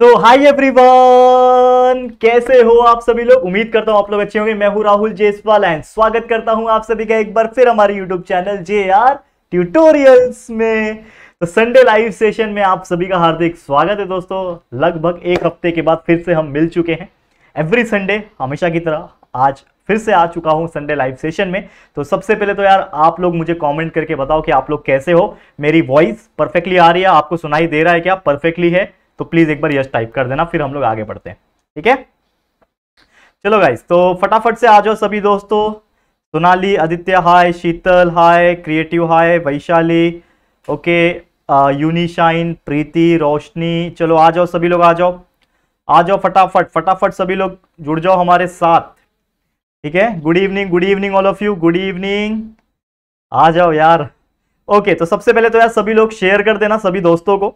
तो hi everyone कैसे हो आप सभी लोग उम्मीद करता हूं आप लोग अच्छे होंगे मैं हूं राहुल जेसवाल एंड स्वागत करता हूं आप सभी का एक बार फिर हमारे YouTube channel J R tutorials में तो संडे लाइव सेशन में आप सभी का हार्दिक स्वागत है दोस्तों लगभग एक हफ्ते के बाद फिर से हम मिल चुके हैं एवरी संडे हमेशा की तरह आज फिर से आ चुका हूं संडे लाइव सेशन में तो सबसे पहले तो यार आप लोग मुझे कमेंट करके बताओ कि आप लोग कैसे हो मेरी वॉइस परफेक्टली आ रही है आपको सुनाई दे रहा है क्या परफेक्टली है तो प्लीज़ एक बार यस टाइप कर देना फिर हम लोग आगे बढ़ते हैं ठीक है चलो गाइज तो फटाफट से आ जाओ सभी दोस्तों Sonali Aditya hi Sheetal hi creative hi Vaishali okay Unishine Preeti Roshni चलो आ जाओ सभी लोग आ जाओ आ जाओ फटाफट फटाफट सभी लोग जुड़ जाओ हमारे साथ ठीक है good evening good evening all of you good evening आ जाओ यार ओके तो सबसे पहले तो यार सभी लोग शेयर कर देना सभी दोस्तों को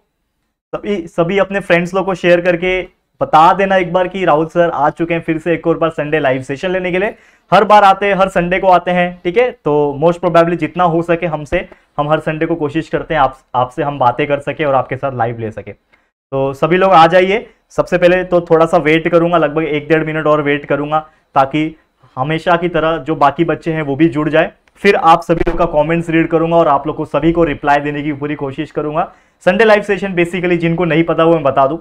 सभी सभी अपने फ्रेंड्स लोग को शेयर करके बता देना एक बार कि राहुल सर आ चुके हैं फिर से एक और बार संडे लाइव सेशन लेने के लिए हर बार आते हैं हर संडे को आते हैं ठीक है तो मोस्ट प्रोबेबली जितना हो सके हमसे हम हर संडे को कोशिश करते हैं आप आपसे हम बातें कर सके और आपके साथ लाइव ले सके तो सभी लोग आ जाइए सबसे पहले तो थोड़ा सा वेट करूंगा लगभग एक डेढ़ मिनट और वेट करूंगा ताकि हमेशा की तरह जो बाकी बच्चे हैं वो भी जुड़ जाए फिर आप सभी लोग का कमेंट्स रीड करूंगा और आप लोग को सभी को रिप्लाई देने की पूरी कोशिश करूंगा संडे लाइव सेशन बेसिकली जिनको नहीं पता वो मैं बता दूं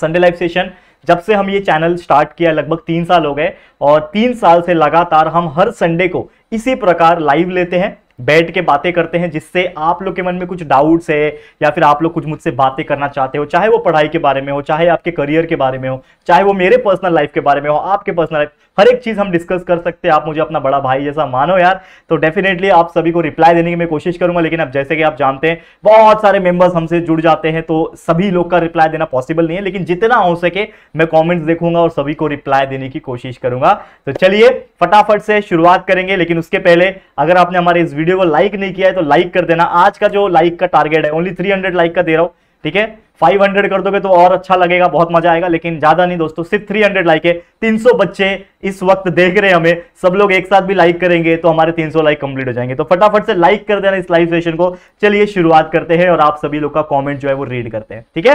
संडे लाइव सेशन जब से हम ये चैनल स्टार्ट किया लगभग तीन साल हो गए और तीन साल से लगातार हम हर संडे को इसी प्रकार लाइव लेते हैं बैठ के बातें करते हैं जिससे आप लोग के मन में कुछ डाउट्स है या फिर आप लोग कुछ मुझसे बातें करना चाहते हो चाहे वो पढ़ाई के बारे में हो चाहे आपके करियर के बारे में हो चाहे वो मेरे पर्सनल लाइफ के बारे में हो आपके पर्सनल लाइफ हर एक चीज़ हम डिस्कस कर सकते हैं आप मुझे अपना बड़ा भाई जैसा मानो यार तो डेफिनेटली आप सभी को रिप्लाई देने की मैं कोशिश करूंगा लेकिन अब जैसे कि आप जानते हैं बहुत सारे मेंबर्स हमसे जुड़ जाते हैं तो सभी लोग का रिप्लाई देना पॉसिबल नहीं है लेकिन जितना हो सके मैं कॉमेंट्स देखूंगा और सभी को रिप्लाई देने की कोशिश करूंगा तो चलिए फटाफट से शुरुआत करेंगे लेकिन उसके पहले अगर आपने हमारे इस वीडियो को लाइक नहीं किया है तो लाइक कर देना आज का जो लाइक का टारगेट है ओनली थ्री लाइक का दे रहा हूँ ठीक है फाइव हंड्रेड कर दोगे तो और अच्छा लगेगा बहुत मजा आएगा लेकिन ज्यादा नहीं दोस्तों सिर्फ थ्री हंड्रेड लाइक है तीन सौ बच्चे इस वक्त देख रहे हैं हमें सब लोग एक साथ भी लाइक करेंगे तो हमारे तीन सौ लाइक कंप्लीट हो जाएंगे तो फटाफट से लाइक कर देना इस लाइव सेशन को चलिए शुरुआत करते हैं और आप सभी लोग का कॉमेंट जो है वो रीड करते हैं ठीक है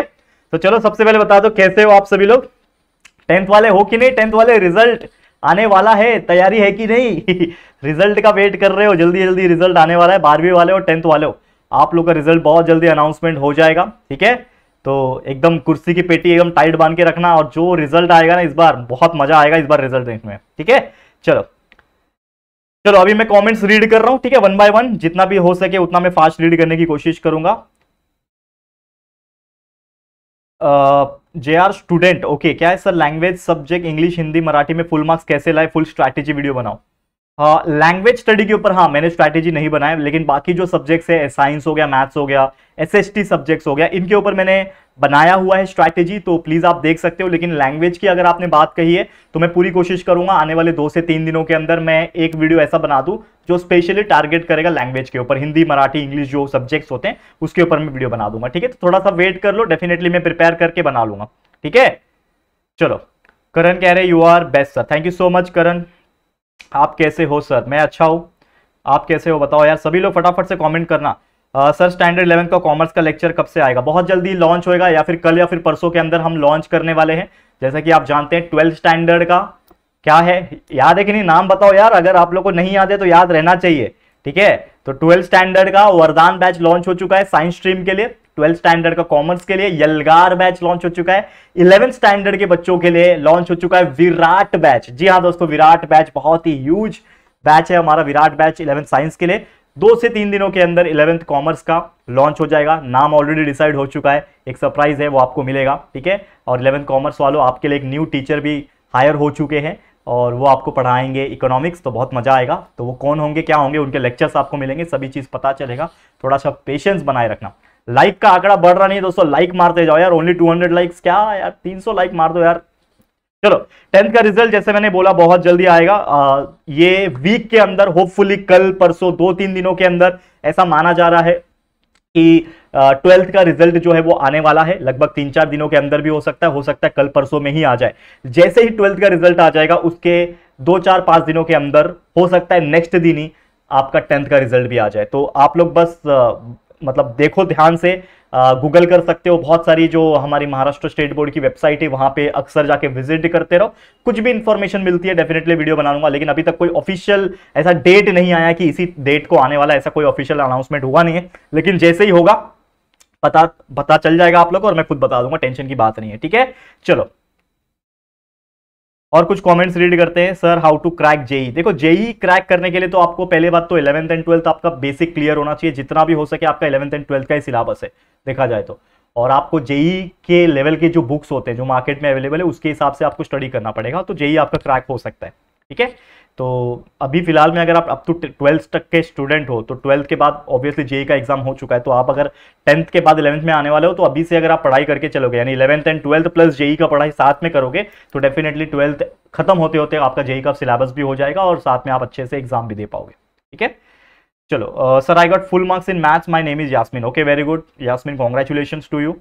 तो चलो सबसे पहले बता दो कैसे हो आप सभी लोग टेंथ वाले हो कि नहीं टेंथ वाले रिजल्ट आने वाला है तैयारी है कि नहीं रिजल्ट का वेट कर रहे हो जल्दी जल्दी रिजल्ट आने वाला है बारहवीं वाले हो टेंथ वाले हो आप लोग का रिजल्ट बहुत जल्दी अनाउंसमेंट हो जाएगा ठीक है तो एकदम कुर्सी की पेटी एकदम टाइट बांध के रखना और जो रिजल्ट आएगा ना इस बार बहुत मजा आएगा इस बार रिजल्ट देखने में ठीक है चलो चलो अभी मैं कमेंट्स रीड कर रहा हूं ठीक है वन बाय वन जितना भी हो सके उतना मैं फास्ट रीड करने की कोशिश करूंगा जे आर स्टूडेंट ओके क्या है sir language subject English Hindi Marathi में फुल मार्क्स कैसे लाए फुल स्ट्रैटेजी वीडियो बनाओ लैंग्वेज हाँ, स्टडी के ऊपर हाँ मैंने स्ट्रैटेजी नहीं बनाया लेकिन बाकी जो सब्जेक्ट्स है साइंस हो गया मैथ्स हो गया एसएसटी सब्जेक्ट्स हो गया इनके ऊपर मैंने बनाया हुआ है स्ट्रैटेजी तो प्लीज़ आप देख सकते हो लेकिन लैंग्वेज की अगर आपने बात कही है तो मैं पूरी कोशिश करूंगा आने वाले दो से तीन दिनों के अंदर मैं एक वीडियो ऐसा बना दूं जो स्पेशली टारगेट करेगा लैंग्वेज के ऊपर हिंदी मराठी इंग्लिश जो सब्जेक्ट्स होते हैं उसके ऊपर मैं वीडियो बना दूंगा ठीक है तो थोड़ा सा वेट कर लो डेफिनेटली मैं प्रिपेयर करके बना लूंगा ठीक है चलो करण कह रहे you are best sir thank you so much Karan आप कैसे हो सर मैं अच्छा हूँ आप कैसे हो बताओ यार सभी लोग फटाफट से कमेंट करना आ, सर स्टैंडर्ड इलेवन का कॉमर्स का लेक्चर कब से आएगा बहुत जल्दी लॉन्च होएगा या फिर कल या फिर परसों के अंदर हम लॉन्च करने वाले हैं जैसा कि आप जानते हैं ट्वेल्थ स्टैंडर्ड का क्या है याद है कि नहीं नाम बताओ यार अगर आप लोग को नहीं याद है तो याद रहना चाहिए ठीक है तो ट्वेल्थ स्टैंडर्ड का वरदान बैच लॉन्च हो चुका है साइंस स्ट्रीम के लिए ट्वेल्थ स्टैंडर्ड का कॉमर्स के लिए यलगार बैच लॉन्च हो चुका है इलेवेंथ स्टैंडर्ड के बच्चों के लिए लॉन्च हो चुका है विराट बैच जी हाँ दोस्तों विराट बैच बहुत ही ह्यूज बैच है हमारा विराट बैच इलेवेंथ साइंस के लिए दो से तीन दिनों के अंदर इलेवेंथ कॉमर्स का लॉन्च हो जाएगा नाम ऑलरेडी डिसाइड हो चुका है एक सरप्राइज है वो आपको मिलेगा ठीक है और इलेवेंथ कॉमर्स वालों आपके लिए एक न्यू टीचर भी हायर हो चुके हैं और वो आपको पढ़ाएंगे इकोनॉमिक्स तो बहुत मजा आएगा तो वो कौन होंगे क्या होंगे उनके लेक्चर्स आपको मिलेंगे सभी चीज़ पता चलेगा थोड़ा सा पेशेंस बनाए रखना लाइक का आंकड़ा बढ़ रहा नहीं है दोस्तों लाइक मारते जाओ यार ओनली 200 लाइक्स क्या यार 300 लाइक मार दो यार चलो टेंथ का रिजल्ट जैसे मैंने बोला बहुत जल्दी आएगा आ, ये वीक के अंदर होपफुली कल परसों दो तीन दिनों के अंदर ऐसा माना जा रहा है कि ट्वेल्थ का रिजल्ट जो है वो आने वाला है लगभग तीन चार दिनों के अंदर भी हो सकता है हो सकता है कल परसों में ही आ जाए जैसे ही ट्वेल्थ का रिजल्ट आ जाएगा उसके दो चार पांच दिनों के अंदर हो सकता है नेक्स्ट दिन ही आपका टेंथ का रिजल्ट भी आ जाए तो आप लोग बस मतलब देखो ध्यान से गूगल कर सकते हो बहुत सारी जो हमारी महाराष्ट्र स्टेट बोर्ड की वेबसाइट है वहाँ पे अक्सर जाके विजिट करते रहो कुछ भी इन्फॉर्मेशन मिलती है डेफिनेटली वीडियो बना लूंगा लेकिन अभी तक कोई ऑफिशियल ऐसा डेट नहीं आया कि इसी डेट को आने वाला ऐसा कोई ऑफिशियल अनाउंसमेंट हुआ नहीं है लेकिन जैसे ही होगा पता पता चल जाएगा आप लोग को और मैं खुद बता दूंगा टेंशन की बात नहीं है ठीक है चलो और कुछ कमेंट्स रीड करते हैं sir how to crack JEE देखो जेई क्रैक e करने के लिए तो आपको पहले बात तो इलेवंथ एंड ट्वेल्थ आपका बेसिक क्लियर होना चाहिए जितना भी हो सके आपका इलेवंथ एंड ट्वेल्थ का ही सिलेबस है देखा जाए तो और आपको जेई e के लेवल के जो बुक्स होते हैं जो मार्केट में अवेलेबल है उसके हिसाब से आपको स्टडी करना पड़ेगा तो जेई e आपका क्रैक हो सकता है ठीक है तो अभी फिलहाल में अगर आप अब तो ट्वेल्थ तक के स्टूडेंट हो तो ट्वेल्थ के बाद ऑब्वियसली जेई e का एग्जाम हो चुका है तो आप अगर टेंथ के बाद इलेवंथ में आने वाले हो तो अभी से अगर आप पढ़ाई करके चलोगे यानी eleventh and twelfth plus JEE का पढ़ाई साथ में करोगे तो डेफिनेटली ट्वेल्थ खत्म होते होते आपका जेई e का सिलेबस भी हो जाएगा और साथ में आप अच्छे से एग्जाम भी दे पाओगे ठीक है चलो sir I got full marks in maths my name is Yasmin okay very good Yasmin congratulation to you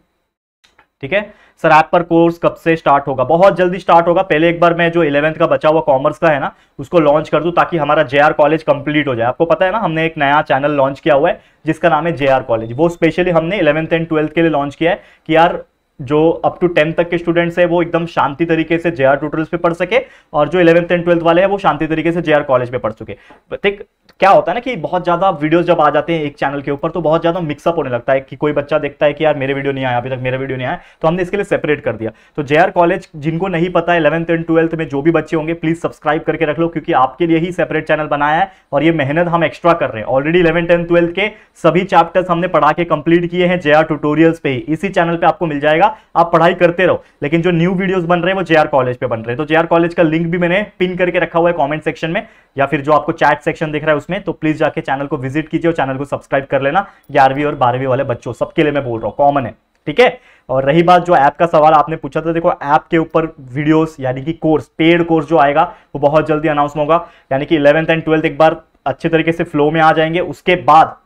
ठीक है सर आप पर कोर्स कब से स्टार्ट होगा बहुत जल्दी स्टार्ट होगा पहले एक बार मैं जो इलेवंथ का बचा हुआ कॉमर्स का है ना उसको लॉन्च कर दूं ताकि हमारा जे कॉलेज कंप्लीट हो जाए आपको पता है ना हमने एक नया चैनल लॉन्च किया हुआ है जिसका नाम है जे कॉलेज वो स्पेशली हमने इलेवंथ एंड ट्वेल्थ के लिए लॉन्च किया है कि यार जो अप टू टेंथ तक के स्टूडेंट्स है वो एकदम शांति तरीके से जे आर पे पढ़ सके और जो इलेवंथ एंड ट्वेल्थ वाले हैं वो शांति तरीके से जे आर कॉलेज पे पढ़ सके ठीक क्या होता है ना कि बहुत ज़्यादा वीडियोस जब आ जाते हैं एक चैनल के ऊपर तो बहुत ज़्यादा मिक्सअप होने लगता है कि कोई बच्चा देखता है कि यार मेरे वीडियो नहीं आया अभी तक मेरा वीडियो नहीं आया तो हमने इसके लिए सेपरेट कर दिया तो जे कॉलेज जिनको नहीं पता है इलेवंथ एंड ट्वेल्थ में जो भी बच्चे होंगे प्लीज़ सब्सक्राइब करके रख लो क्योंकि आपके लिए ही सेपरेट चैनल बनाया है और ये मेहनत हम एक्स्ट्रा कर रहे हैं ऑलरेडी इलेवन टेंथ ट्वेल्थ के सभी चैप्टर्स हमने पढ़ा के कंप्लीट किए हैं जे ट्यूटोरियल्स पे इसी चैनल पर आपको मिल जाएगा आप पढ़ाई करते रहो लेकिन जो न्यू वीडियोज बन रहे हैं वो जे कॉलेज पर बन रहे हैं तो जे कॉलेज का लिंक भी मैंने पिन करके रखा हुआ है कॉमेंट सेक्शन में या फिर जो आपको चैट सेक्शन दिख रहा है उसमें में तो प्लीज जाके चैनल को विजिट कीजिए और चैनल को सब्सक्राइब कर लेना ग्यारहवीं और बारहवीं वाले बच्चों सबके लिए मैं बोल रहा हूँ कॉमन है ठीक है और रही बात जो ऐप का सवाल आपने पूछा था देखो ऐप के ऊपर वीडियोस यानी कि कोर्स पेड कोर्स जो आएगा वो बहुत जल्दी अनाउंस होगा यानी कि इलेवेंथ एंड ट्वेल्थ एक बार अच्छे तरीके से फ्लो में आ जाएंगे उसके बाद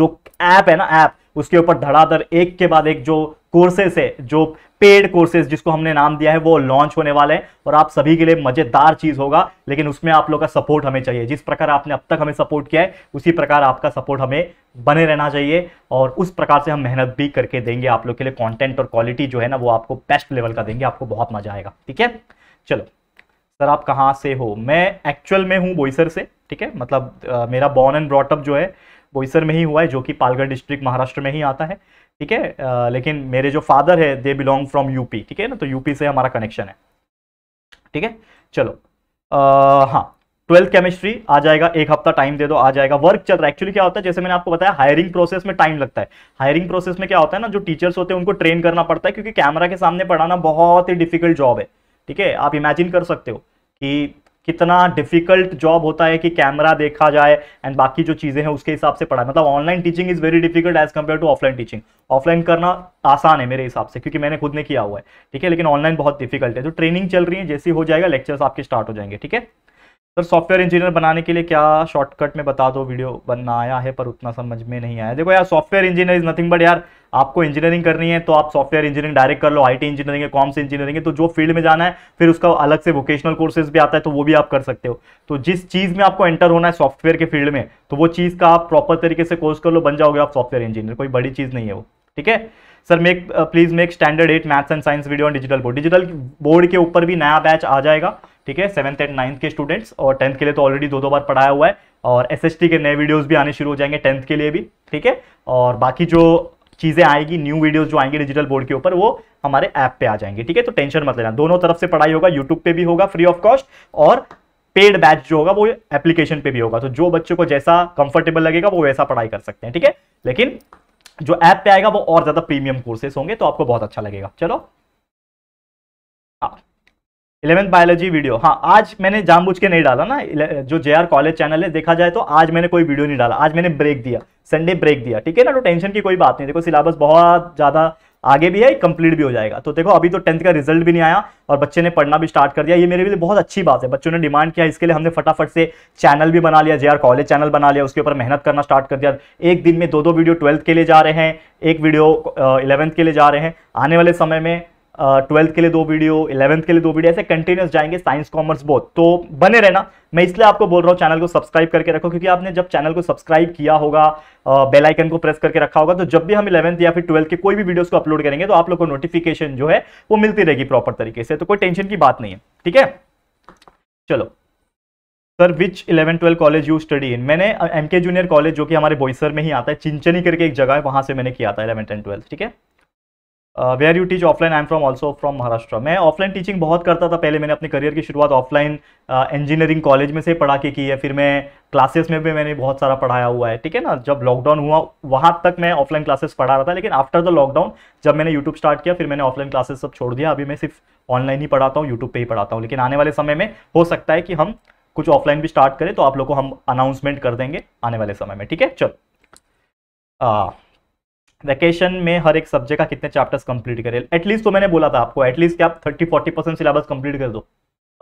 जो ऐप है ना ऐप उसके ऊपर धड़ाधड़ एक के बाद एक जो कोर्सेस है जो पेड कोर्सेज जिसको हमने नाम दिया है वो लॉन्च होने वाले हैं और आप सभी के लिए मजेदार चीज होगा लेकिन उसमें आप लोग का सपोर्ट हमें चाहिए जिस प्रकार आपने अब तक हमें सपोर्ट किया है उसी प्रकार आपका सपोर्ट हमें बने रहना चाहिए और उस प्रकार से हम मेहनत भी करके देंगे आप लोग के लिए कॉन्टेंट और क्वालिटी जो है ना वो आपको बेस्ट लेवल का देंगे आपको बहुत मजा आएगा ठीक है चलो सर आप कहाँ से हो मैं एक्चुअल में हूँ बोईसर से ठीक है मतलब मेरा बॉर्न एंड ब्रॉटअप जो है बोईसर में ही हुआ है जो कि पालगढ़ डिस्ट्रिक्ट महाराष्ट्र में ही आता है ठीक है लेकिन मेरे जो फादर है दे बिलोंग फ्रॉम यूपी ठीक है ना तो यूपी से हमारा कनेक्शन है ठीक है चलो आ, हाँ ट्वेल्थ केमिस्ट्री आ जाएगा एक हफ्ता टाइम दे दो आ जाएगा वर्क चल रहा है एक्चुअली क्या होता है जैसे मैंने आपको बताया हायरिंग प्रोसेस में टाइम लगता है हायरिंग प्रोसेस में क्या होता है ना जो टीचर्स होते हैं उनको ट्रेन करना पड़ता है क्योंकि कैमरा के सामने पढ़ाना बहुत ही डिफिकल्ट जॉब है ठीक है आप इमेजिन कर सकते हो कि कितना डिफिकल्ट जॉब होता है कि कैमरा देखा जाए एंड बाकी जो चीज़ें हैं उसके हिसाब से पढ़ा मतलब online teaching is very difficult as compare to offline teaching offline करना आसान है मेरे हिसाब से क्योंकि मैंने खुद ने किया हुआ है ठीक है लेकिन ऑनलाइन बहुत डिफिकल्ट है तो ट्रेनिंग चल रही है जैसे हो जाएगा लेक्चर्स आपके स्टार्ट हो जाएंगे ठीक है सर सॉफ्टवेयर इंजीनियर बनाने के लिए क्या शॉर्टकट में बता दो वीडियो बनना आया है पर उतना समझ में नहीं आया देखो यार software engineer is nothing but यार आपको इंजीनियरिंग करनी है तो आप सॉफ्टवेयर इंजीनियरिंग डायरेक्ट कर लो आईटी इंजीनियरिंग है कॉम्स इंजीनियरिंग है तो जो फील्ड में जाना है फिर उसका अलग से वोकेशनल कोर्सेज भी आता है तो वो भी आप कर सकते हो तो जिस चीज़ में आपको एंटर होना है सॉफ्टवेयर के फील्ड में तो वो चीज़ का आप प्रॉपर तरीके से कोर्स कर लो बन जाओगे आप सॉफ्टवेयर इंजीनियर कोई बड़ी चीज़ नहीं है वो ठीक है sir make please make standard eight maths and science video on digital board digital board के ऊपर भी नया बैच आ जाएगा ठीक है सेवन्थ एंड नाइन्थ के स्टूडेंट्स और टेंथ के लिए तो ऑलरेडी दो दो बार पढ़ाया हुआ है और एस के नए वीडियोज़ भी आने शुरू हो जाएंगे टेंथ के लिए भी ठीक है और बाकी जो चीज़ें आएगी न्यू वीडियोस जो आएंगे डिजिटल बोर्ड के ऊपर वो हमारे ऐप पे आ जाएंगे ठीक है तो टेंशन मत लेना दोनों तरफ से पढ़ाई होगा यूट्यूब पे भी होगा फ्री ऑफ कॉस्ट और पेड बैच जो होगा वो एप्लीकेशन पे भी होगा तो जो बच्चों को जैसा कंफर्टेबल लगेगा वो वैसा पढ़ाई कर सकते हैं ठीक है लेकिन जो ऐप पे आएगा वो और ज़्यादा प्रीमियम कोर्सेस होंगे तो आपको बहुत अच्छा लगेगा चलो इलेवेंथ बायोलॉजी वीडियो हाँ आज मैंने जानबूझ के नहीं डाला ना जो जे आर कॉलेज चैनल है देखा जाए तो आज मैंने कोई वीडियो नहीं डाला आज मैंने ब्रेक दिया संडे ब्रेक दिया ठीक है ना तो टेंशन की कोई बात नहीं देखो सिलेबस बहुत ज़्यादा आगे भी है कंप्लीट भी हो जाएगा तो देखो अभी तो टेंथ का रिजल्ट भी नहीं आया और बच्चे ने पढ़ना भी स्टार्ट कर दिया ये मेरे लिए बहुत अच्छी बात है बच्चों ने डिमांड किया इसके लिए हमने फटाफट से चैनल भी बना लिया जे कॉलेज चैनल बना लिया उसके ऊपर मेहनत करना स्टार्ट कर दिया एक दिन में दो दो वीडियो ट्वेल्थ के लिए जा रहे हैं एक वीडियो इलेवंथ के लिए जा रहे हैं आने वाले समय में ट्वेल्थ के लिए दो वीडियो इलेवंथ के लिए दो वीडियो ऐसे कंटिन्यूस जाएंगे साइंस कॉमर्स बहुत तो बने रहना मैं इसलिए आपको बोल रहा हूँ चैनल को सब्सक्राइब करके रखो क्योंकि आपने जब चैनल को सब्सक्राइब किया होगा बेल आइकन को प्रेस करके रखा होगा तो जब भी हम इलेवंथ या फिर ट्वेल्थ के कोई भी वीडियोस को अपलोड करेंगे तो आप लोग को नोटिफिकेशन जो है वो मिलती रहेगी प्रॉपर तरीके से तो कोई टेंशन की बात नहीं है ठीक है चलो sir which eleven twelve college you study in मैंने एम के जूनियर कॉलेज जो कि हमारे बोईसर में ही आता है चिंचनी करके एक जगह है वहां से मैंने किया था इलेवन एंड ट्वेल्थ ठीक है where you teach offline I am from also from Maharashtra मैं ऑफलाइन टीचिंग बहुत करता था पहले मैंने अपने करियर की शुरुआत ऑफलाइन इंजीनियरिंग कॉलेज में से पढ़ा के की है फिर मैं क्लासेस में भी मैंने बहुत सारा पढ़ाया हुआ है ठीक है ना जब लॉकडाउन हुआ वहाँ तक मैं ऑफलाइन क्लासेस पढ़ा रहा था लेकिन आफ्टर द लॉकडाउन जब मैंने यूट्यूब स्टार्ट किया फिर मैंने ऑफलाइन क्लासेस सब छोड़ दिया अभी मैं सिर्फ ऑनलाइन ही पढ़ाता हूँ यूट्यूब पर ही पढ़ाता हूँ लेकिन आने वाले समय में हो सकता है कि हम कुछ ऑफलाइन भी स्टार्ट करें तो आप लोग को हम अनाउंसमेंट कर देंगे आने वाले समय में ठीक है चलो uh, वैकेशन में हर एक सब्जेक्ट का कितने चैप्टर्स कंप्लीट करे एटलीस्ट तो मैंने बोला था आपको एटलीस्ट कि आप thirty forty percent syllabus complete कर दो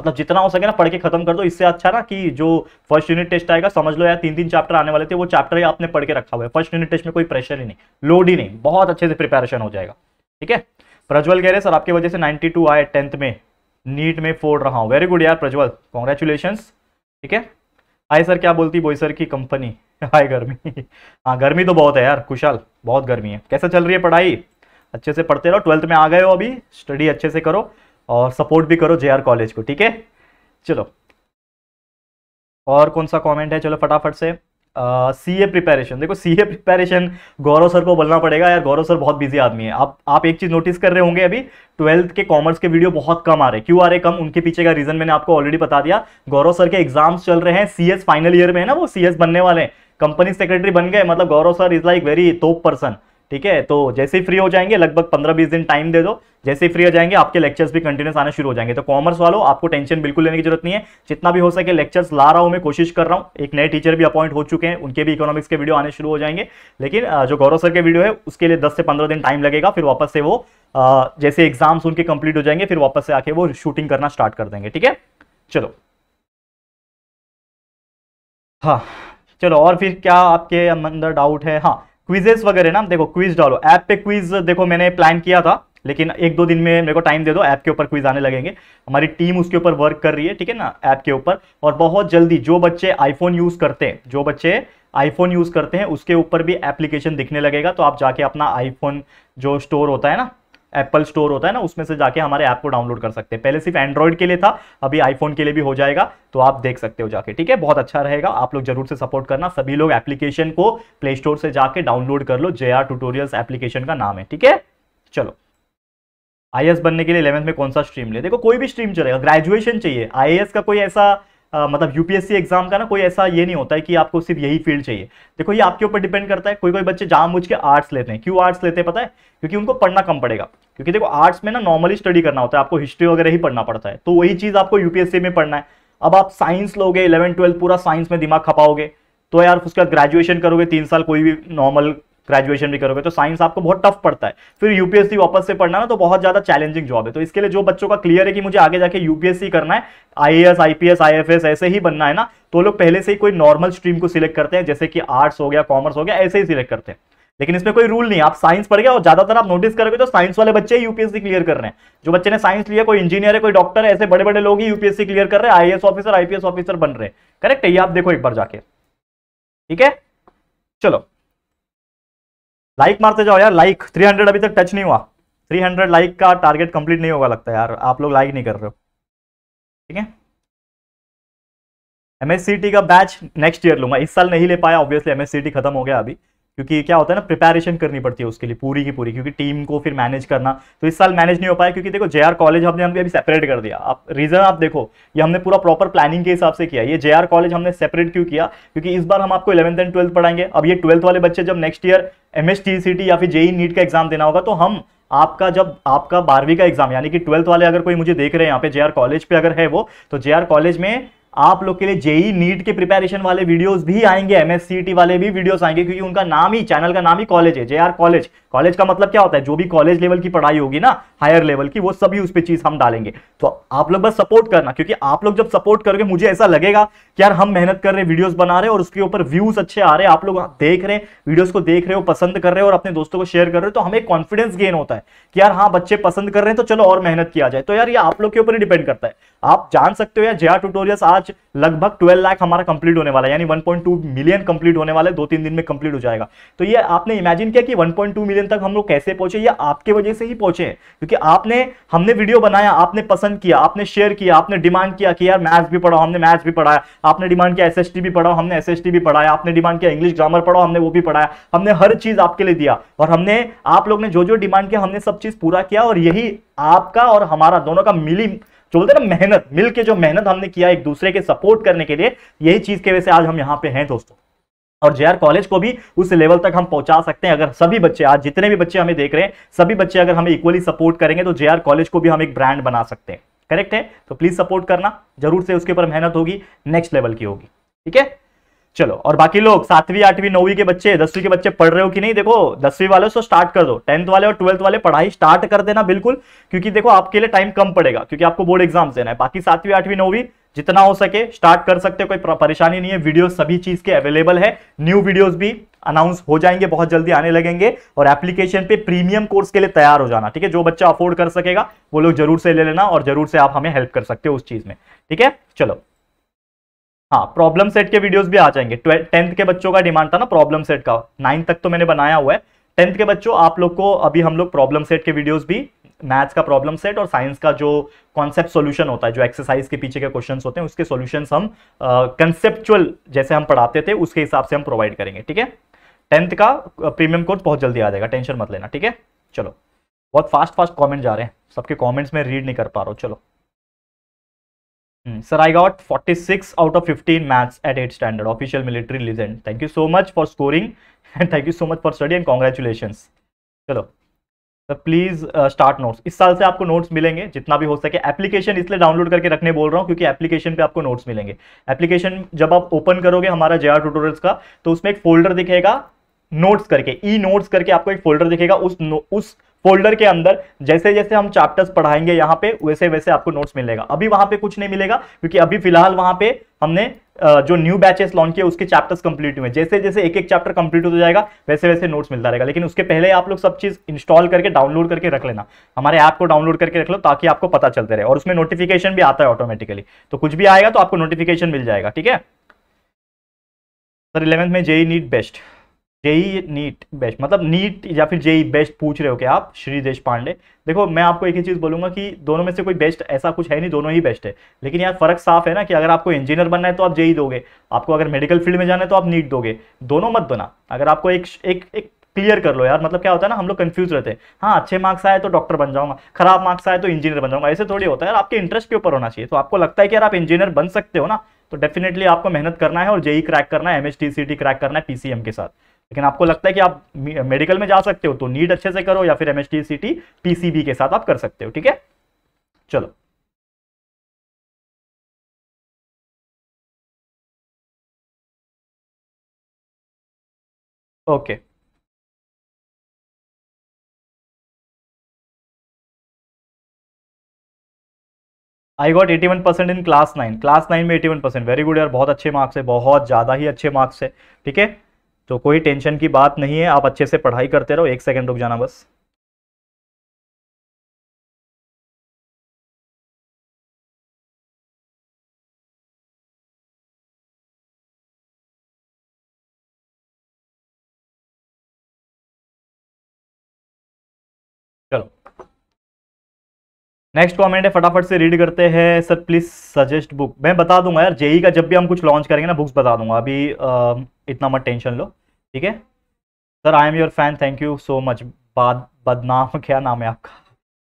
मतलब जितना हो सके ना पढ़ के खत्म कर दो इससे अच्छा ना कि जो फर्स्ट यूनिट टेस्ट आएगा समझ लो यार तीन तीन चैप्टर आने वाले थे वो चैप्टर ही आपने पढ़ के रखा हुआ है फर्स्ट यूनिट टेस्ट में कोई प्रेशर ही नहीं लोड ही नहीं बहुत अच्छे से प्रिपेरेशन हो जाएगा ठीक है प्रज्वल कह रहे सर आपकी वजह से टू आए टेंथ में नीट में फोड़ रहा हूँ वेरी गुड यार प्रज्वल कॉन्ग्रेचुलेशन ठीक है आई सर क्या बोलती बोई सर की कंपनी हाय गर्मी हाँ गर्मी तो बहुत है यार कुशल बहुत गर्मी है कैसे चल रही है पढ़ाई अच्छे से पढ़ते रहो ट्वेल्थ में आ गए हो अभी स्टडी अच्छे से करो और सपोर्ट भी करो जे कॉलेज को ठीक है चलो और कौन सा कमेंट है चलो फटाफट से सी ए प्रिपेरेशन देखो सी ए प्रिपेरेशन गौरव सर को बोलना पड़ेगा यार गौरव सर बहुत बिजी आदमी है आप आप एक चीज़ नोटिस कर रहे होंगे अभी ट्वेल्थ के कॉमर्स के वीडियो बहुत कम आ रहे क्यों आ रहे कम उनके पीछे का रीज़न मैंने आपको ऑलरेडी बता दिया गौरव सर के एग्जाम्स चल रहे हैं सी फाइनल ईयर में है ना वो सी बनने वाले हैं कंपनी सेक्रेटरी बन गए मतलब Gaurav sir is like very top person ठीक है तो जैसे ही फ्री हो जाएंगे लगभग पंद्रह बीस दिन टाइम दे दो जैसे ही फ्री हो जाएंगे आपके लेक्चर्स भी कंटिन्यूस आना शुरू हो जाएंगे तो कॉमर्स वालों आपको टेंशन बिल्कुल लेने की जरूरत नहीं है जितना भी हो सके लेक्चर्स ला रहा हूं मैं कोशिश कर रहा हूं एक नए टीचर भी अपॉइंट हो चुके हैं उनके भी इकोनॉमिक्स के वीडियो आने शुरू हो जाएंगे लेकिन जो गौरव सर के वीडियो है उसके लिए दस से पंद्रह दिन टाइम लगेगा फिर वापस से वो जैसे एग्जाम्स उनके कंप्लीट हो जाएंगे फिर वापस से आके वो शूटिंग करना स्टार्ट कर देंगे ठीक है चलो हाँ चलो और फिर क्या आपके अंदर डाउट है हाँ क्विजेस वगैरह ना देखो क्विज डालो ऐप पे क्विज देखो मैंने प्लान किया था लेकिन एक दो दिन में मेरे को टाइम दे दो ऐप के ऊपर क्विज आने लगेंगे हमारी टीम उसके ऊपर वर्क कर रही है ठीक है ना ऐप के ऊपर और बहुत जल्दी जो बच्चे आईफोन यूज करते हैं जो बच्चे आईफोन यूज करते हैं उसके ऊपर भी एप्लीकेशन दिखने लगेगा तो आप जाके अपना आईफोन जो स्टोर होता है ना एप्पल स्टोर होता है ना उसमें से जाके हमारे ऐप को डाउनलोड कर सकते हैं पहले सिर्फ एंड्रॉइड के लिए था अभी आईफोन के लिए भी हो जाएगा तो आप देख सकते हो जाके ठीक है बहुत अच्छा रहेगा आप लोग जरूर से सपोर्ट करना सभी लोग एप्लीकेशन को प्ले स्टोर से जाके डाउनलोड कर लो जे टूटोरियल एप्लीकेशन का नाम है ठीक है चलो आई बनने के लिए इलेवंथ में कौन सा स्ट्रीम ले देखो कोई भी स्ट्रीम चलेगा ग्रेजुएशन चाहिए आई का कोई ऐसा आ, मतलब यूपीएससी एग्जाम का ना कोई ऐसा ये नहीं होता है कि आपको सिर्फ यही फील्ड चाहिए देखो ये आपके ऊपर डिपेंड करता है कोई कोई बच्चे जाम मुझ के आर्ट्स लेते हैं क्यों आर्ट्स लेते हैं पता है क्योंकि उनको पढ़ना कम पड़ेगा क्योंकि देखो आर्ट्स में ना नॉर्मली स्टडी करना होता है आपको हिस्ट्री वगैरह ही पढ़ना पड़ता है तो वही चीज़ आपको यूपीएससी में पढ़ना है अब आप साइंस लोगे इलेवन ट्वेल्थ पूरा साइंस में दिमाग खपाओगे तो यार उसके बाद ग्रेजुएशन करोगे तीन साल कोई भी नॉर्मल ग्रेजुएशन भी करोगे तो साइंस आपको बहुत टफ पड़ता है फिर यूपीएससी वापस से पढ़ना ना तो बहुत ज्यादा चैलेंजिंग जॉब है तो इसके लिए जो बच्चों का क्लियर है कि मुझे आगे जाके यूपीएससी करना है आईएएस आईपीएस आईएफएस ऐसे ही बनना है ना तो लोग पहले से ही कोई नॉर्मल स्ट्रीम को सिलेक्ट करते हैं जैसे कि आर्ट्स हो गया कॉमर्स हो गया ऐसे ही सिलेक्ट करते हैं लेकिन इसमें कोई रूल नहीं आप साइंस पढ़ गए और ज्यादातर आप नोटिस करोगे तो साइंस वाले बच्चे यूपीएससी क्लियर कर रहे हैं जो बच्चे ने साइंस लिया कोई इंजीनियर है कोई डॉक्टर है ऐसे बड़े बड़े लोग ही यूपीएससी क्लियर कर रहे हैं आईएएस ऑफिसर आईपीएस ऑफिसर बन रहे हैं करेक्ट है ये आप देखो एक बार जाके ठीक है चलो लाइक मारते जाओ यार लाइक 300 अभी तक टच नहीं हुआ 300 लाइक का टारगेट कंप्लीट नहीं होगा लगता यार आप लोग लाइक नहीं कर रहे हो ठीक है एमएससीटी का बैच नेक्स्ट ईयर लूंगा इस साल नहीं ले पाया ऑब्वियसली एमएससीटी खत्म हो गया अभी क्योंकि क्या होता है ना प्रिपेरेशन करनी पड़ती है उसके लिए पूरी की पूरी क्योंकि टीम को फिर मैनेज करना तो इस साल मैनेज नहीं हो पाया क्योंकि देखो आर कॉलेज हमने हमने अभी सेपरेट कर दिया आप रीज़न आप देखो ये हमने पूरा प्रॉपर प्लानिंग के हिसाब से किया ये आर कॉलेज हमने सेपरेट क्यों किया क्योंकि इस बार हम आपको इलेवंथ एंड ट्वेल्थ पढ़ाएंगे अब ये ट्वेल्थ वाले बच्चे जब नेक्स्ट ईयर एम या फिर जेई नीट e e का एग्जाम देना होगा तो हम आपका जब आपका बारहवीं का एग्जाम यानी कि ट्वेल्थ वाले अगर कोई मुझे देख रहे हैं यहाँ पे आर कॉलेज पे अगर है वो तो आर कॉलेज में आप लोग के लिए जेई नीट के प्रिपेरेशन वाले वीडियोस भी आएंगे एमएससीटी e वाले भी वीडियोस आएंगे क्योंकि उनका नाम ही चैनल का नाम ही कॉलेज है जे कॉलेज कॉलेज का मतलब क्या होता है जो भी कॉलेज लेवल की पढ़ाई होगी ना हायर लेवल की वो सभी उस पर चीज हम डालेंगे तो आप लोग बस सपोर्ट करना क्योंकि आप लोग जब सपोर्ट करोगे मुझे ऐसा लगेगा कि यार हम मेहनत कर रहे हैं वीडियोस बना रहे और उसके ऊपर व्यूज अच्छे आ रहे हैं आप लोग देख रहे हैं वीडियोज को देख रहे हो पसंद कर रहे हो और अपने दोस्तों को शेयर कर रहे हो तो हमें कॉन्फिडेंस गेन होता है कि यार हाँ बच्चे पसंद कर रहे हैं तो चलो और मेहनत किया जाए तो यार ये आप लोग के ऊपर ही डिपेंड करता है आप जान सकते हो यार जया ट्यूटोरियल्स आज लगभग ट्वेल्व लाख हमारा कंप्लीट होने वाला है यानी वन मिलियन कंप्लीट होने वाले दो तीन दिन में कंप्लीट हो जाएगा तो ये आपने इमेजिन किया कि वन मिलियन मिलियन तक हम लोग कैसे पहुंचे ये आपके वजह से ही पहुंचे क्योंकि आपने हमने वीडियो बनाया आपने पसंद किया आपने शेयर किया आपने डिमांड किया कि यार मैथ्स भी पढ़ाओ हमने मैथ्स भी पढ़ाया आपने डिमांड किया एस भी पढ़ाओ हमने एस भी पढ़ाया आपने डिमांड किया इंग्लिश ग्रामर पढ़ाओ हमने वो भी पढ़ाया हमने हर चीज आपके लिए दिया और हमने आप लोग ने जो जो डिमांड किया हमने सब चीज पूरा किया और यही आपका और हमारा दोनों का मिली जो बोलते ना मेहनत मिल जो मेहनत हमने किया एक दूसरे के सपोर्ट करने के लिए यही चीज के वजह से आज हम यहाँ पे हैं दोस्तों और जेआर कॉलेज को भी उस लेवल तक हम पहुंचा सकते हैं अगर सभी बच्चे आज जितने भी बच्चे हमें देख रहे हैं सभी बच्चे अगर हमें इक्वली सपोर्ट करेंगे तो जेआर कॉलेज को भी हम एक ब्रांड बना सकते हैं करेक्ट है तो प्लीज सपोर्ट करना जरूर से उसके ऊपर मेहनत होगी नेक्स्ट लेवल की होगी ठीक है चलो और बाकी लोग सातवीं आठवीं नौवीं के बच्चे दसवीं के बच्चे पढ़ रहे हो कि नहीं देखो दसवीं वाले से स्टार्ट कर दो टेंथ वाले और ट्वेल्थ वाले पढ़ाई स्टार्ट कर देना बिल्कुल क्योंकि देखो आपके लिए टाइम कम पड़ेगा क्योंकि आपको बोर्ड एग्जाम देना है बाकी सातवीं आठवीं नौवीं जितना हो सके स्टार्ट कर सकते हो कोई परेशानी नहीं है वीडियो सभी चीज के अवेलेबल है न्यू वीडियोस भी अनाउंस हो जाएंगे बहुत जल्दी आने लगेंगे और एप्लीकेशन पे प्रीमियम कोर्स के लिए तैयार हो जाना ठीक है जो बच्चा अफोर्ड कर सकेगा वो लोग जरूर से ले लेना और जरूर से आप हमें हेल्प कर सकते हो उस चीज में ठीक है चलो हाँ प्रॉब्लम सेट के वीडियोज भी आ जाएंगे टेंथ के बच्चों का डिमांड था ना प्रॉब्लम सेट का नाइन्थ तक तो मैंने बनाया हुआ है टेंथ के बच्चों आप लोग को अभी हम लोग प्रॉब्लम सेट के वीडियोज भी मैथ्स का प्रॉब्लम सेट और साइंस का जो कॉन्सेप्ट सॉल्यूशन होता है जो एक्सरसाइज के पीछे के क्वेश्चंस होते हैं उसके सॉल्यूशंस हम कंसेप्चुअल uh, जैसे हम पढ़ाते थे उसके हिसाब से हम प्रोवाइड करेंगे ठीक है टेंथ का प्रीमियम कोर्स बहुत जल्दी आ जाएगा टेंशन मत लेना ठीक है चलो बहुत फास्ट फास्ट कॉमेंट जा रहे हैं सबके कॉमेंट्स में रीड नहीं कर पा रहा हूँ चलो sir I got 46 out of fifteen maths at at standard official military legend thank you so much for scoring and thank you so much for study and congratulation चलो प्लीज स्टार्ट नोट्स इस साल से आपको notes मिलेंगे जितना भी हो सके एप्लीकेशन इसलिए डाउनलोड करके रखने बोल रहा हूँ क्योंकि एप्लीकेशन पे आपको नोट्स मिलेंगे एप्लीकेशन जब आप ओपन करोगे हमारा जेआर ट्यूटोरियल्स का तो उसमें एक फोल्डर दिखेगा नोट्स करके ई नोट्स करके आपको एक फोल्डर दिखेगा उस उस फोल्डर के अंदर जैसे जैसे हम चैप्टर्स पढ़ाएंगे यहाँ पे वैसे वैसे आपको नोट्स मिलेगा अभी वहां पे कुछ नहीं मिलेगा क्योंकि अभी फिलहाल वहां पे हमने जो न्यू बैचेस लॉन्च किए उसके चैप्टर्स कंप्लीट हुए जैसे जैसे एक एक चैप्टर कंप्लीट हो जाएगा वैसे वैसे नोट्स मिलता रहेगा लेकिन उसके पहले आप लोग सब चीज इंस्टॉल करके डाउनलोड करके रख लेना हमारे ऐप को डाउनलोड करके रख लो ताकि आपको पता चलते रहे और उसमें नोटिफिकेशन भी आता है ऑटोमेटिकली तो कुछ भी आएगा तो आपको नोटिफिकेशन मिल जाएगा ठीक है सर इलेवंथ में JEE NEET best JEE NEET best मतलब नीट या फिर जेई बेस्ट पूछ रहे हो क्या आप श्री देश पांडे देखो मैं आपको एक ही चीज़ बोलूंगा कि दोनों में से कोई बेस्ट ऐसा कुछ है नहीं दोनों ही बेस्ट है लेकिन यार फर्क साफ है ना कि अगर आपको इंजीनियर बनना है तो आप जेई दोगे आपको अगर मेडिकल फील्ड में जाना है तो आप नीट दोगे दोनों मत बना अगर आपको एक एक एक क्लियर कर लो यार मतलब क्या होता है ना हम लोग कंफ्यूज रहते हैं हाँ अच्छे मार्क्स आए तो डॉक्टर बन जाऊंगा खराब मार्क्स आए तो इंजीनियर बन जाऊंगा ऐसे थोड़ी होता है यार आपके इंटरेस्ट के ऊपर होना चाहिए तो आपको लगता है कि यार आप इंजीनियर बन सकते हो ना तो डेफिनेटली आपको मेहनत करना है और जेई क्रैक करना है एमएसटी क्रैक करना है पीसीएम के साथ लेकिन आपको लगता है कि आप मेडिकल में जा सकते हो तो नीट अच्छे से करो या फिर एमएसटी सीटी पीसीबी के साथ आप कर सकते हो ठीक है चलो okay I got eighty one percent in class nine class nine में eighty one percent very good यार बहुत अच्छे मार्क्स है बहुत ज़्यादा ही अच्छे मार्क्स है ठीक है तो कोई टेंशन की बात नहीं है आप अच्छे से पढ़ाई करते रहो एक सेकेंड रुक जाना बस नेक्स्ट कमेंट है फटाफट से रीड करते हैं सर प्लीज़ सजेस्ट बुक मैं बता दूंगा यार जेई का जब भी हम कुछ लॉन्च करेंगे ना बुक्स बता दूंगा अभी आ, इतना मत टेंशन लो ठीक है sir I am your fan thank you so much बाद बदनाम क्या नाम है आपका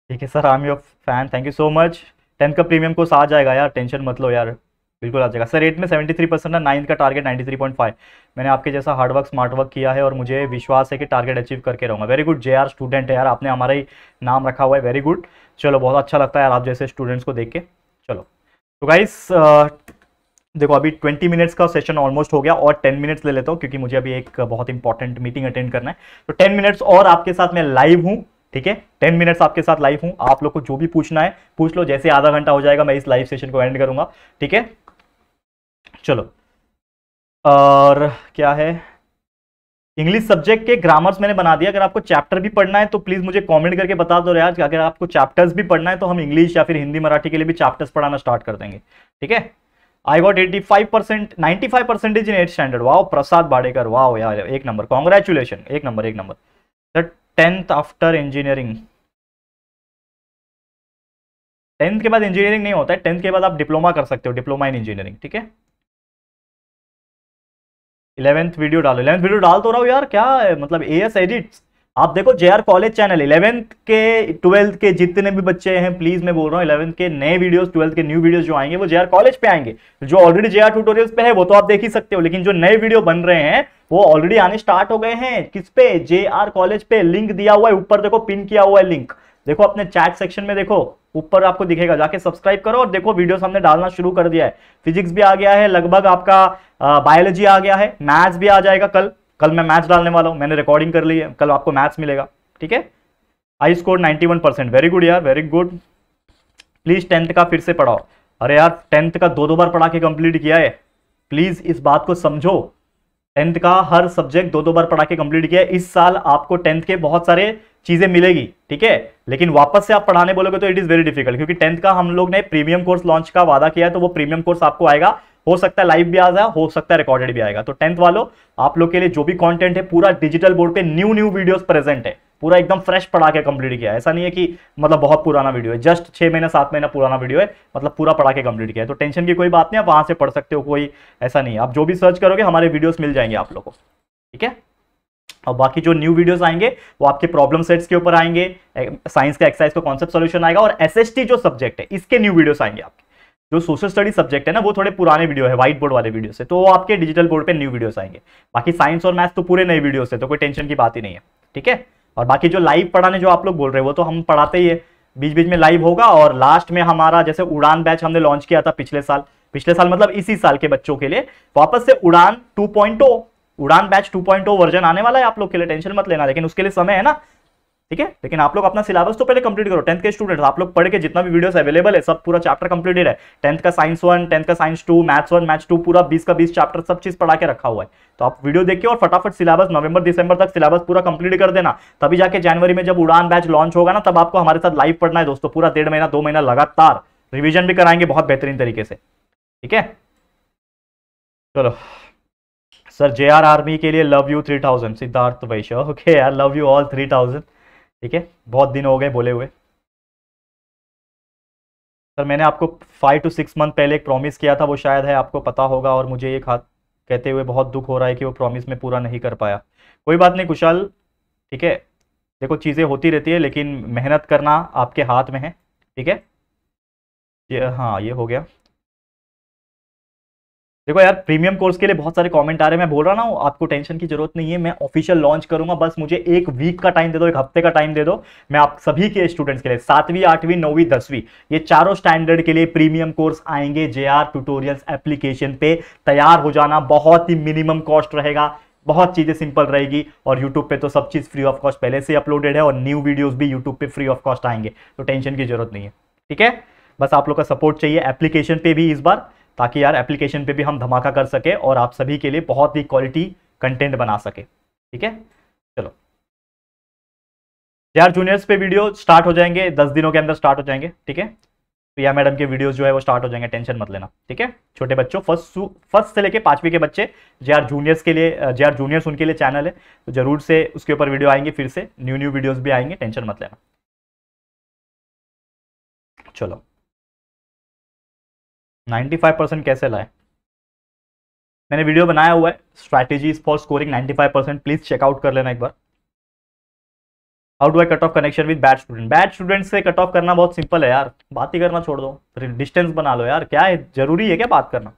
ठीक है sir I am your fan thank you so much tenth का प्रीमियम कोर्स आ जाएगा यार टेंशन मत लो यार बिल्कुल आ जाएगा सर एट में सेवेंटी थ्री परसेंट है नाइन्थ का target ninety three point five मैंने आपके जैसा हार्ड वर्क स्मार्ट वर्क किया है और मुझे विश्वास है कि टारगेट अचीव करके रहूँगा very good J R student है यार आपने हमारा ही नाम रखा हुआ है वेरी गुड चलो बहुत अच्छा लगता है यार आप जैसे स्टूडेंट्स को देख के चलो तो गाइस देखो अभी 20 मिनट्स का सेशन ऑलमोस्ट हो गया और 10 मिनट्स ले लेता हूँ क्योंकि मुझे अभी एक बहुत इंपॉर्टेंट मीटिंग अटेंड करना है तो 10 मिनट्स और आपके साथ मैं लाइव हूँ ठीक है 10 मिनट्स आपके साथ लाइव हूँ आप लोग को जो भी पूछना है पूछ लो जैसे आधा घंटा हो जाएगा मैं इस लाइव सेशन को एंड करूंगा ठीक है चलो और क्या है इंग्लिश सब्जेक्ट के ग्रामर्स मैंने बना दिया अगर आपको चैप्टर भी पढ़ना है तो प्लीज़ मुझे कमेंट करके बता दो यार अगर आपको चैप्टर्स भी पढ़ना है तो हम इंग्लिश या फिर हिंदी मराठी के लिए भी चैप्टर्स पढ़ाना स्टार्ट कर देंगे ठीक है I got eighty five percent ninety five percentage in eight standard wow Prasad Bhadekar wow यार एक नंबर कॉन्ग्रेचुलेशन एक नंबर एक number sir tenth after engineering tenth के बाद इंजीनियरिंग नहीं होता है टेंथ के बाद आप डिप्लोमा कर सकते हो डिप्लोमा इन इंजीनियरिंग ठीक है इलेवेंथ वीडियो डालो इलेवंथ वीडियो डाल तो रहा हूँ यार क्या है मतलब ए एस एडिट्स आप देखो J R college channel eleventh के ट्वेल्थ के जितने भी बच्चे हैं प्लीज मैं बोल रहा हूँ इलेवेंथ के नए वीडियोस ट्वेल्थ के न्यू वीडियोस जो आएंगे वो जे आर कॉलेज पे आएंगे जो ऑलरेडी जे आर ट्यूटोरियल्स पे है वो तो आप देख ही सकते हो लेकिन जो नए वीडियो बन रहे हैं वो ऑलरेडी आने स्टार्ट हो गए हैं किस पे जे आर कॉलेज पे लिंक दिया हुआ है ऊपर देखो पिन किया हुआ है लिंक देखो अपने चैट सेक्शन में देखो ऊपर आपको दिखेगा जाके सब्सक्राइब करो और देखो वीडियो हमने डालना शुरू कर दिया है फिजिक्स भी आ गया है लगभग आपका बायोलॉजी आ गया है मैथ्स भी आ जाएगा कल कल मैं मैथ्स डालने वाला हूँ मैंने रिकॉर्डिंग कर ली है कल आपको मैथ्स मिलेगा ठीक है I score ninety one percent very good यार वेरी गुड प्लीज़ टेंथ का फिर से पढ़ाओ अरे यार टेंथ का दो दो बार पढ़ा के कंप्लीट किया है प्लीज़ इस बात को समझो टेंथ का हर सब्जेक्ट दो दो बार पढ़ा के कंप्लीट किया इस साल आपको टेंथ के बहुत सारे चीजें मिलेगी ठीक है लेकिन वापस से आप पढ़ाने बोलोगे तो इट इज वेरी डिफिकल्ट क्योंकि टेंथ का हम लोग ने प्रीमियम कोर्स लॉन्च का वादा किया है तो वो प्रीमियम कोर्स आपको आएगा हो सकता है लाइव भी आ जाए हो सकता है रिकॉर्डेड भी आएगा तो टेंथ वालों आप लोग के लिए जो भी कंटेंट है पूरा डिजिटल बोर्ड पे न्यू न्यू वीडियोस प्रेजेंट है पूरा एकदम फ्रेश पढ़ा के कंप्लीट किया है ऐसा नहीं है कि मतलब बहुत पुराना वीडियो है जस्ट छः महीना सात महीना पुराना वीडियो है मतलब पूरा पढ़ा के कंप्लीट किया है तो टेंशन की कोई बात नहीं आप वहाँ से पढ़ सकते हो कोई ऐसा नहीं है आप जो भी सर्च करोगे हमारे वीडियोज़ मिल जाएंगे आप लोग को ठीक है और बाकी जो न्यू वीडियोस आएंगे वो आपके प्रॉब्लम सेट्स के ऊपर आएंगे साइंस का एक्सरसाइज का कॉन्सेप्ट सॉल्यूशन आएगा और एसएसटी जो सब्जेक्ट है इसके न्यू वीडियोस आएंगे आपके जो सोशल स्टडी सब्जेक्ट है ना वो थोड़े पुराने वीडियो है व्हाइट बोर्ड वाले वीडियो से तो वो आपके डिजिटल बोर्ड पर न्यू वीडियोज आएंगे बाकी साइंस और मैथ्स तो पूरे नए वीडियोज है तो कोई टेंशन की बात ही नहीं है ठीक है और बाकी जो लाइव पढ़ाने जो आप लोग बोल रहे हैं वो तो हम पढ़ाते ही है बीच बीच में लाइव होगा और लास्ट में हमारा जैसे उड़ान बैच हमने लॉन्च किया था पिछले साल पिछले साल मतलब इसी साल के बच्चों के लिए वापस से उड़ान 2.0 उड़ान बैच 2.0 वर्जन आने वाला है आप लोग के लिए टेंशन मत लेना लेकिन उसके लिए समय है ना ठीक है लेकिन आप लोग अपना सिलेबस तो पहले कंप्लीट करो टेंथ के स्टूडेंट आप लोग पढ़ के जितना भी वीडियोस अवेलेबल है सब पूरा चैप्टर कंप्लीटेड है टेंथ का साइंस वन टेंथ का science two maths one maths two पूरा बीस का बीस चैप्टर सब चीज पढ़ा के रखा हुआ है तो आप वीडियो देखिए और फटाफट सिलेबस नवंबर दिसंबर तक सिलेबस पूरा कंप्लीट कर देना तभी जाके जनवरी में जब उड़ान बैच लॉन्च होगा ना तब आपको हमारे साथ लाइव पढ़ना है दोस्तों पूरा डेढ़ महीना दो महीना लगातार रिविजन भी कराएंगे बहुत बेहतरीन तरीके से ठीक है चलो सर जे आर आर्मी के लिए love you three thousand Siddharth Vaishya okay I love you all three thousand ठीक है बहुत दिन हो गए बोले हुए सर मैंने आपको फाइव टू सिक्स मंथ पहले एक प्रॉमिस किया था वो शायद है आपको पता होगा और मुझे ये खा कहते हुए बहुत दुख हो रहा है कि वो प्रॉमिस में पूरा नहीं कर पाया कोई बात नहीं कुशाल ठीक है देखो चीज़ें होती रहती है लेकिन मेहनत करना आपके हाथ में है ठीक है ये हाँ ये हो गया देखो यार प्रीमियम कोर्स के लिए बहुत सारे कमेंट आ रहे हैं मैं बोल रहा ना आपको टेंशन की जरूरत नहीं है मैं ऑफिशियल लॉन्च करूंगा बस मुझे एक वीक का टाइम दे दो एक हफ्ते का टाइम दे दो मैं आप सभी के स्टूडेंट्स के लिए सातवीं आठवीं नौवीं दसवीं ये चारों स्टैंडर्ड के लिए प्रीमियम कोर्स आएंगे जे आर एप्लीकेशन पे तैयार हो जाना बहुत ही मिनिमम कॉस्ट रहेगा बहुत चीज़ें सिंपल रहेगी और यूट्यूब पे तो सब चीज़ फ्री ऑफ कॉस्ट पहले से अपलोडेड है और न्यू वीडियोस भी यूट्यूब पे फ्री ऑफ कॉस्ट आएंगे तो टेंशन की जरूरत नहीं है ठीक है बस आप लोग का सपोर्ट चाहिए एप्लीकेशन पे भी इस बार ताकि यार एप्लीकेशन पे भी हम धमाका कर सके और आप सभी के लिए बहुत ही क्वालिटी कंटेंट बना सके ठीक है चलो यार जूनियर्स पे वीडियो स्टार्ट हो जाएंगे दस दिनों के अंदर स्टार्ट हो जाएंगे ठीक है प्रिया तो या मैडम के वीडियोस जो है वो स्टार्ट हो जाएंगे टेंशन मत लेना ठीक है छोटे बच्चों फर्स्ट फर्स्ट से लेके पांचवी के बच्चे जे आर जूनियर्स के लिए जे आर जूनियर्स उनके लिए चैनल है तो जरूर से उसके ऊपर वीडियो आएंगे फिर से न्यू न्यू वीडियोस भी आएंगे टेंशन मत लेना चलो नाइन्टी फाइव परसेंट कैसे लाए मैंने वीडियो बनाया हुआ है strategies for scoring ninety five percent please check out कर लेना एक बार how do I cut off connection with bad student bad student से कट ऑफ करना बहुत सिंपल है यार बात ही करना छोड़ दो डिस्टेंस बना लो यार क्या है जरूरी है क्या बात करना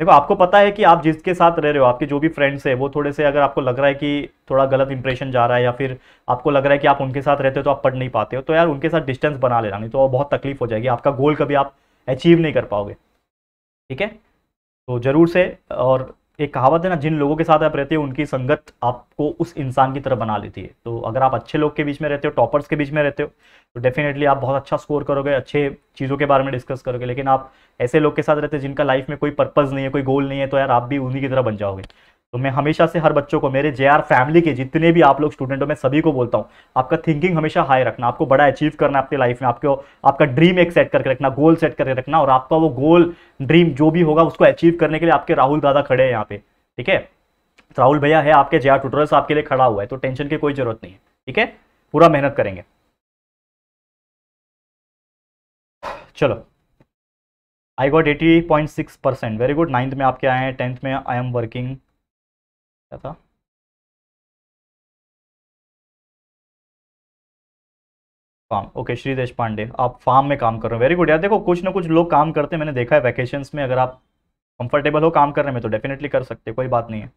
देखो आपको पता है कि आप जिसके साथ रह रहे हो आपके जो भी फ्रेंड्स है वो थोड़े से अगर आपको लग रहा है कि थोड़ा गलत इंप्रेशन जा रहा है या फिर आपको लग रहा है कि आप उनके साथ रहते हो तो आप पढ़ नहीं पाते हो तो यार उनके साथ डिस्टेंस बना लेना नहीं तो बहुत तकलीफ हो जाएगी आपका गोल कभी आप अचीव नहीं कर पाओगे ठीक है तो ज़रूर से और एक कहावत है ना जिन लोगों के साथ आप रहते हो उनकी संगत आपको उस इंसान की तरफ बना लेती है तो अगर आप अच्छे लोग के बीच में रहते हो टॉपर्स के बीच में रहते हो तो डेफिनेटली आप बहुत अच्छा स्कोर करोगे अच्छे चीज़ों के बारे में डिस्कस करोगे लेकिन आप ऐसे लोग के साथ रहते हो जिनका लाइफ में कोई पर्पज़ नहीं है कोई गोल नहीं है तो यार आप भी उन्हीं की तरह बन जाओगे तो मैं हमेशा से हर बच्चों को मेरे जे फैमिली के जितने भी आप लोग स्टूडेंट हो मैं सभी को बोलता हूँ आपका थिंकिंग हमेशा हाई रखना आपको बड़ा अचीव करना अपनी लाइफ में आपको आपका ड्रीम एक सेट करके रखना गोल सेट करके रखना और आपका वो गोल ड्रीम जो भी होगा उसको अचीव करने के लिए आपके राहुल दादा खड़े हैं यहाँ पे ठीक है राहुल भैया है आपके जे आर आपके लिए खड़ा हुआ है तो टेंशन की कोई जरूरत नहीं है ठीक है पूरा मेहनत करेंगे चलो I got eighty point six percent very good ninth में आपके आए हैं टेंथ में आई एम वर्किंग क्या था फार्म ओके श्री देश पांडे आप फार्म में काम कर रहे हो वेरी गुड यार देखो कुछ ना कुछ लोग काम करते हैं मैंने देखा है वैकेशन में अगर आप कंफर्टेबल हो काम करने में तो डेफिनेटली कर सकते कोई बात नहीं है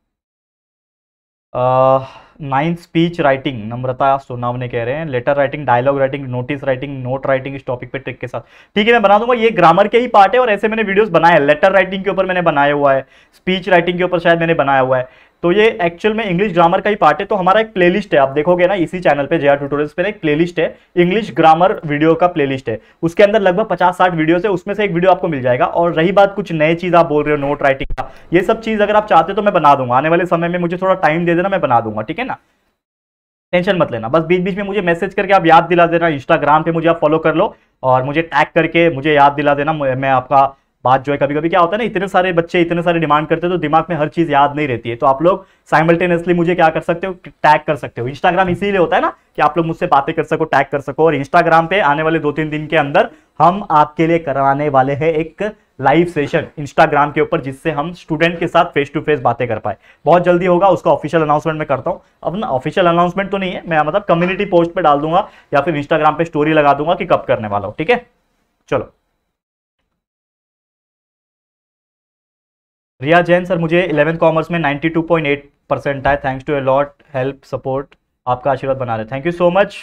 ninth speech writing Namrata Sonawane कह रहे हैं letter writing dialogue writing notice writing note writing इस टॉपिक पे ट्रिक के साथ ठीक है मैं बना दूंगा ये ग्रामर के ही पार्ट है और ऐसे मैंने वीडियोस बनाए हैं लेटर राइटिंग के ऊपर मैंने बनाया हुआ है स्पीच राइटिंग के ऊपर शायद मैंने बनाया हुआ है तो ये एक्चुअल में इंग्लिश ग्रामर का ही पार्ट है तो हमारा एक प्लेलिस्ट है आप देखोगे ना इसी चैनल पे जेआर ट्यूटोरियल्स पे एक प्लेलिस्ट है इंग्लिश ग्रामर वीडियो का प्लेलिस्ट है उसके अंदर लगभग पचास साठ वीडियोस है उसमें से एक वीडियो आपको मिल जाएगा और रही बात कुछ नए चीज़ आप बोल रहे हो नोट राइटिंग का ये सब चीज़ अगर आप चाहते तो मैं बना दूंगा आने वाले समय में मुझे थोड़ा टाइम दे देना मैं बना दूंगा ठीक है ना टेंशन मत लेना बस बीच बीच में मुझे मैसेज करके आप याद दिला देना इंस्टाग्राम पे मुझे आप फॉलो कर लो और मुझे टैग करके मुझे याद दिला देना मैं आपका बात जो है कभी कभी क्या होता है ना इतने सारे बच्चे इतने सारे डिमांड करते हैं तो दिमाग में हर चीज याद नहीं रहती है तो आप लोग साइमल्टेनियसली मुझे क्या कर सकते हो टैग कर सकते हो इंस्टाग्राम इसीलिए होता है ना कि आप लोग मुझसे बातें कर सको टैग कर सको और इंस्टाग्राम पे आने वाले दो तीन दिन के अंदर हम आपके लिए करवाने वाले हैं एक लाइव सेशन इंस्टाग्राम के ऊपर जिससे हम स्टूडेंट के साथ फेस टू फेस बातें कर पाए बहुत जल्दी होगा उसका ऑफिशियल अनाउंसमेंट मैं करता हूं अब ना ऑफिशियल अनाउंसमेंट तो नहीं है मैं मतलब कम्युनिटी पोस्ट पर डाल दूंगा या फिर इंस्टाग्राम पे स्टोरी लगा दूंगा कि कब करने वाला हो ठीक है चलो रिया जैन सर मुझे इलेवन कॉमर्स में 92.8 परसेंट आए thanks to a lot help support आपका आशीर्वाद बना रहे thank you so much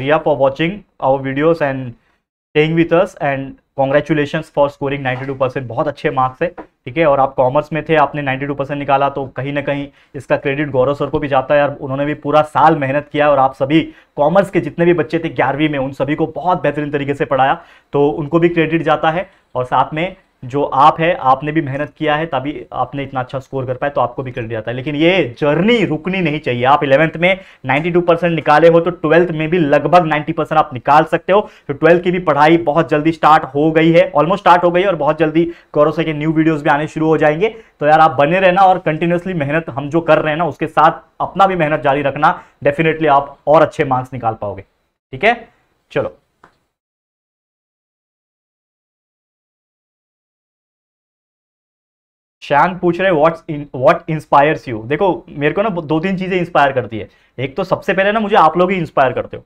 Riya for watching our videos and staying with us and congratulation for scoring 92 percent बहुत अच्छे मार्क्स है ठीक है और आप कॉमर्स में थे आपने 92 परसेंट निकाला तो कहीं ना कहीं इसका क्रेडिट गौरव सर को भी जाता है यार उन्होंने भी पूरा साल मेहनत किया और आप सभी कॉमर्स के जितने भी बच्चे थे ग्यारहवीं में उन सभी को बहुत बेहतरीन तरीके से पढ़ाया तो उनको भी क्रेडिट जाता है और साथ में जो आप है आपने भी मेहनत किया है तभी आपने इतना अच्छा स्कोर कर पाए तो आपको भी क्रेडिट जाता है लेकिन ये जर्नी रुकनी नहीं चाहिए आप इलेवंथ में 92 परसेंट निकाले हो तो ट्वेल्थ में भी लगभग 90 परसेंट आप निकाल सकते हो तो ट्वेल्थ की भी पढ़ाई बहुत जल्दी स्टार्ट हो गई है ऑलमोस्ट स्टार्ट हो गई है और बहुत जल्दी गौरव से के न्यू वीडियोज भी आने शुरू हो जाएंगे तो यार आप बने रहना और कंटिन्यूसली मेहनत हम जो कर रहे हैं ना उसके साथ अपना भी मेहनत जारी रखना डेफिनेटली आप और अच्छे मार्क्स निकाल पाओगे ठीक है चलो शान पूछ रहे व्हाट व्हाट इंस्पायर्स यू देखो मेरे को ना दो तीन चीज़ें इंस्पायर करती है एक तो सबसे पहले ना मुझे आप लोग ही इंस्पायर करते हो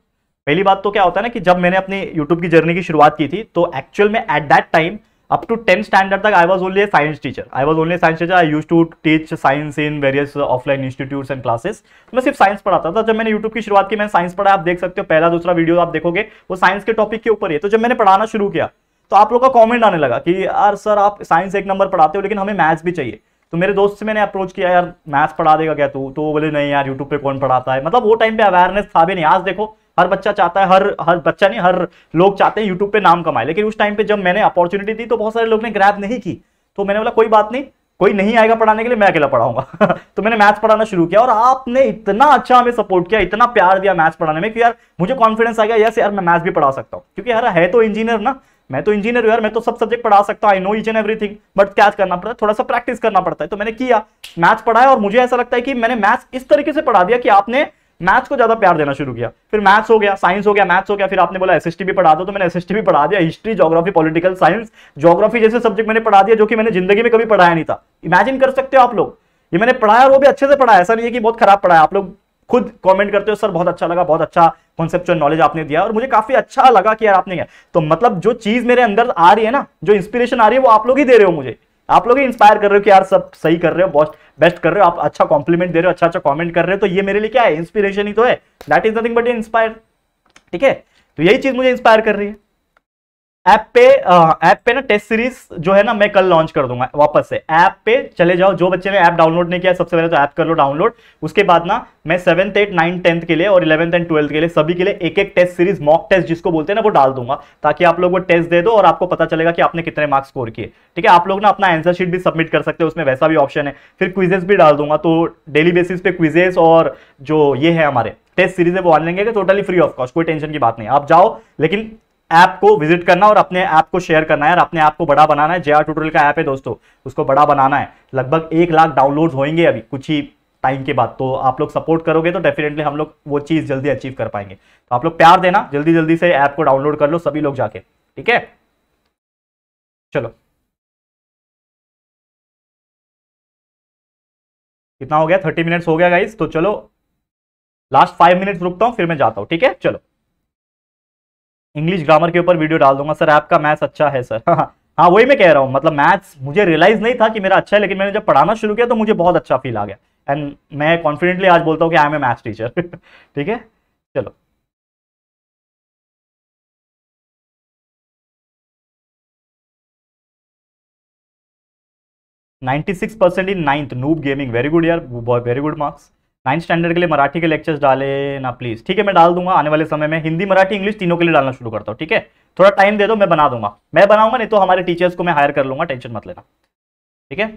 पहली बात तो क्या होता है ना कि जब मैंने अपनी यूट्यूब की जर्नी की शुरुआत की थी तो एक्चुअल में at that time up to tenth standard तक I was only a science teacher I was only science teacher I use to teach science in various offline institutes and classes मैं सिर्फ science पढ़ाता था जब मैंने YouTube की शुरुआत की मैंने साइंस पढ़ा आप देख सकते हो पहला दूसरा वीडियो आप देखोगे वो साइंस के टॉपिक के ऊपर ही है तो जब मैंने पढ़ाना शुरू किया तो आप लोग का कॉमेंट आने लगा कि यार सर आप साइंस एक नंबर पढ़ाते हो लेकिन हमें मैथ्स भी चाहिए तो मेरे दोस्त से मैंने अप्रोच किया यार मैथ्स पढ़ा देगा क्या तू तो बोले नहीं यार यूट्यूब पे कौन पढ़ाता है मतलब वो टाइम पे अवेयरनेस था भी नहीं आज देखो हर बच्चा चाहता है हर हर बच्चा नहीं हर लोग चाहते हैं यूट्यूब पे नाम कमाए लेकिन उस टाइम पे जब मैंने अपॉर्चुनिटी दी तो बहुत सारे लोग ने ग्रैप नहीं की तो मैंने बोला कोई बात नहीं कोई नहीं आएगा पढ़ाने के लिए मैं अकेला पढ़ाऊंगा तो मैंने मैथ्स पढ़ाना शुरू किया और आपने इतना अच्छा हमें सपोर्ट किया इतना प्यार दिया मैथ्स पढ़ाने में कि यार मुझे कॉन्फिडेंस आ गया यस यार मैं मैथ्स भी पढ़ा सकता हूँ क्योंकि यार है तो इंजीनियर ना मैं तो इंजीनियर यार मैं तो सब सब्जेक्ट पढ़ा सकता हूँ I know each and everything but क्या करना पड़ता है थोड़ा सा प्रैक्टिस करना पड़ता है तो मैंने किया मैथ्स पढ़ाया और मुझे ऐसा लगता है कि मैंने मैथ्स इस तरीके से पढ़ा दिया कि आपने मैथ्स को ज्यादा प्यार देना शुरू किया फिर मैथ्स हो गया साइंस हो गया मैथ्स हो गया फिर आपने बोला एसएसटी भी पढ़ा दो तो मैंने एसएसटी भी पढ़ा दिया history geography political science geography जैसे सब्जेक्ट मैंने पढ़ा दिया जो कि मैंने जिंदगी में कभी पढ़ाया नहीं था इमेजिन कर सकते हो आप लोग ये मैंने पढ़ाया और वो भी अच्छे से पढ़ाया ऐसा नहीं है कि बहुत खराब पढ़ाया आप लोग खुद कमेंट करते हो सर बहुत अच्छा लगा बहुत अच्छा कॉन्सेप्ट नॉलेज आपने दिया और मुझे काफी अच्छा लगा कि यार आपने क्या तो मतलब जो चीज मेरे अंदर आ रही है ना जो इंस्पिरेशन आ रही है वो आप लोग ही दे रहे हो मुझे आप लोग ही इंस्पायर कर रहे हो कि यार सब सही कर रहे हो बेस्ट बेस्ट कर रहे हो आप अच्छा कॉम्प्लीमेंट दे रहे हो अच्छा अच्छा कॉमेंट कर रहे हो तो ये मेरे लिए क्या है इंस्पिरेशन ही तो है that is nothing but inspire ठीक है तो यही चीज मुझे इंस्पायर कर रही है ऐप पे ऐप पे ना टेस्ट सीरीज जो है ना मैं कल लॉन्च कर दूंगा वापस से ऐप पे चले जाओ जो बच्चे ने ऐप डाउनलोड नहीं किया सबसे पहले तो ऐप कर लो डाउनलोड उसके बाद ना मैं सेवंथ एट नाइन टेंथ के लिए और इलेवंथ एंड ट्वेल्थ के लिए सभी के लिए एक एक टेस्ट सीरीज मॉक टेस्ट जिसको बोलते हैं ना वो डाल दूंगा ताकि आप लोग वो टेस्ट दे दो और आपको पता चलेगा कि आपने कितने मार्क्स स्कोर किए ठीक है आप लोग ना अपना आंसर शीट भी सबमिट कर सकते हो उसमें वैसा भी ऑप्शन है फिर क्विजेस भी डाल दूंगा तो डेली बेसिस पे क्विजेस और जो ये है हमारे टेस्ट सीरीज है वो आन लेंगे टोटली फ्री ऑफ कॉस्ट कोई टेंशन की बात नहीं आप जाओ लेकिन ऐप को विजिट करना और अपने ऐप को शेयर करना है और अपने ऐप को बड़ा बनाना है जे आर ट्यूटोरियल का ऐप है दोस्तों उसको बड़ा बनाना है लगभग एक लाख डाउनलोड होंगे अभी कुछ ही टाइम के बाद तो आप लोग सपोर्ट करोगे तो डेफिनेटली हम लोग वो चीज़ जल्दी अचीव कर पाएंगे तो आप लोग प्यार देना जल्दी जल्दी से ऐप को डाउनलोड कर लो सभी लोग जाके ठीक है चलो कितना हो गया थर्टी मिनट्स हो गया गाइज तो चलो लास्ट फाइव मिनट्स रुकता हूँ फिर मैं जाता हूँ ठीक है चलो इंग्लिश ग्रामर के ऊपर वीडियो डाल दूंगा सर आपका मैथ्स अच्छा है सर हाँ, हाँ, हाँ वही मैं कह रहा हूँ मतलब मैथ्स मुझे रियलाइज नहीं था कि मेरा अच्छा है लेकिन मैंने जब पढ़ाना शुरू किया तो मुझे बहुत अच्छा फील आ गया एंड मैं कॉन्फिडेंटली आज बोलता हूँ कि I am a maths teacher ठीक है चलो ninety six percent in ninth noob gaming very good यार very good marks ninth standard के लिए मराठी के लेक्चर्स डाले ना प्लीज़ ठीक है मैं डाल दूंगा आने वाले समय में हिंदी मराठी इंग्लिश तीनों के लिए डालना शुरू करता हूँ ठीक है थोड़ा टाइम दे दो मैं बना दूंगा मैं बनाऊंगा नहीं तो हमारे टीचर्स को मैं हायर कर लूंगा टेंशन मत लेना ठीक है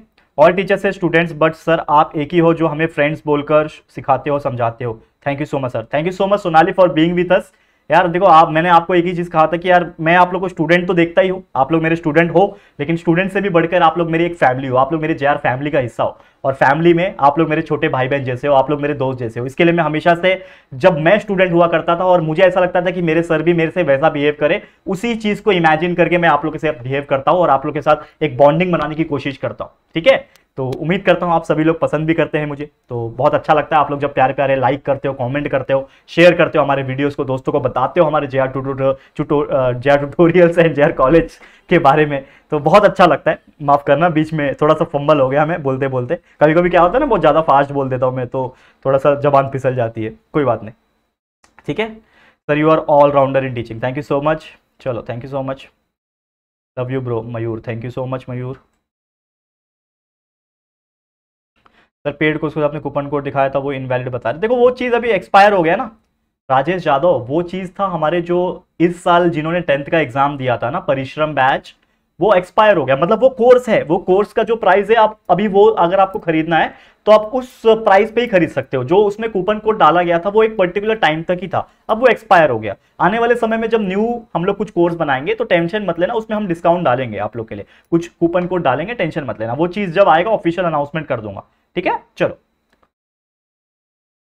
ऑल टीचर्स है स्टूडेंट्स बट सर आप एक ही हो जो हमें फ्रेंड्स बोलकर सिखाते हो समझाते हो thank you so much sir thank you so much Sonali for being with us यार देखो आप मैंने आपको एक ही चीज़ कहा था कि यार मैं आप लोग को स्टूडेंट तो देखता ही हूँ आप लोग मेरे स्टूडेंट हो लेकिन स्टूडेंट से भी बढ़कर आप लोग मेरी एक फैमिली हो आप लोग मेरे जे फैमिली का हिस्सा हो और फैमिली में आप लोग मेरे छोटे भाई बहन जैसे हो आप लोग मेरे दोस्त जैसे हो इसके लिए मैं हमेशा से जब मैं स्टूडेंट हुआ करता था और मुझे ऐसा लगता था कि मेरे सर भी मेरे से वैसा बिहेव करे उसी चीज़ को इमेजिन करके मैं आप लोग के साथ बिहेव करता हूँ और आप लोग के साथ एक बॉन्डिंग बनाने की कोशिश करता हूँ ठीक है तो उम्मीद करता हूँ आप सभी लोग पसंद भी करते हैं मुझे तो बहुत अच्छा लगता है आप लोग जब प्यारे प्यारे लाइक करते हो कमेंट करते हो शेयर करते हो हमारे वीडियोस को दोस्तों को बताते हो हमारे J R tutorials and J R college के बारे में तो बहुत अच्छा लगता है माफ़ करना बीच में थोड़ा सा फंबल हो गया हमें बोलते बोलते कभी कभी क्या होता है ना बहुत ज़्यादा फास्ट बोल देता हूँ मैं तो थोड़ा सा जबान फिसल जाती है कोई बात नहीं ठीक है sir you are all rounder in teaching thank you so much चलो thank you so much love you bro Mayur thank you so much Mayur sir पेड को उसको आपने कूपन कोड दिखाया था वो इनवैलिड बता रहे देखो वो चीज़ अभी एक्सपायर हो गया ना राजेश यादव वो चीज़ था हमारे जो इस साल जिन्होंने टेंथ का एग्जाम दिया था ना परिश्रम बैच वो एक्सपायर हो गया मतलब वो कोर्स है वो कोर्स का जो प्राइस है आप अभी वो अगर आपको खरीदना है तो आप उस प्राइस पे ही खरीद सकते हो जो उसमें कूपन कोड डाला गया था वो एक पर्टिकुलर टाइम तक ही था अब वो एक्सपायर हो गया आने वाले समय में जब न्यू हम लोग कुछ कोर्स बनाएंगे तो टेंशन मत लेना उसमें हम डिस्काउंट डालेंगे आप लोग के लिए कुछ कूपन कोड डालेंगे टेंशन मत लेना वो चीज़ जब आएगा ऑफिशियल अनाउंसमेंट कर दूंगा ठीक है चलो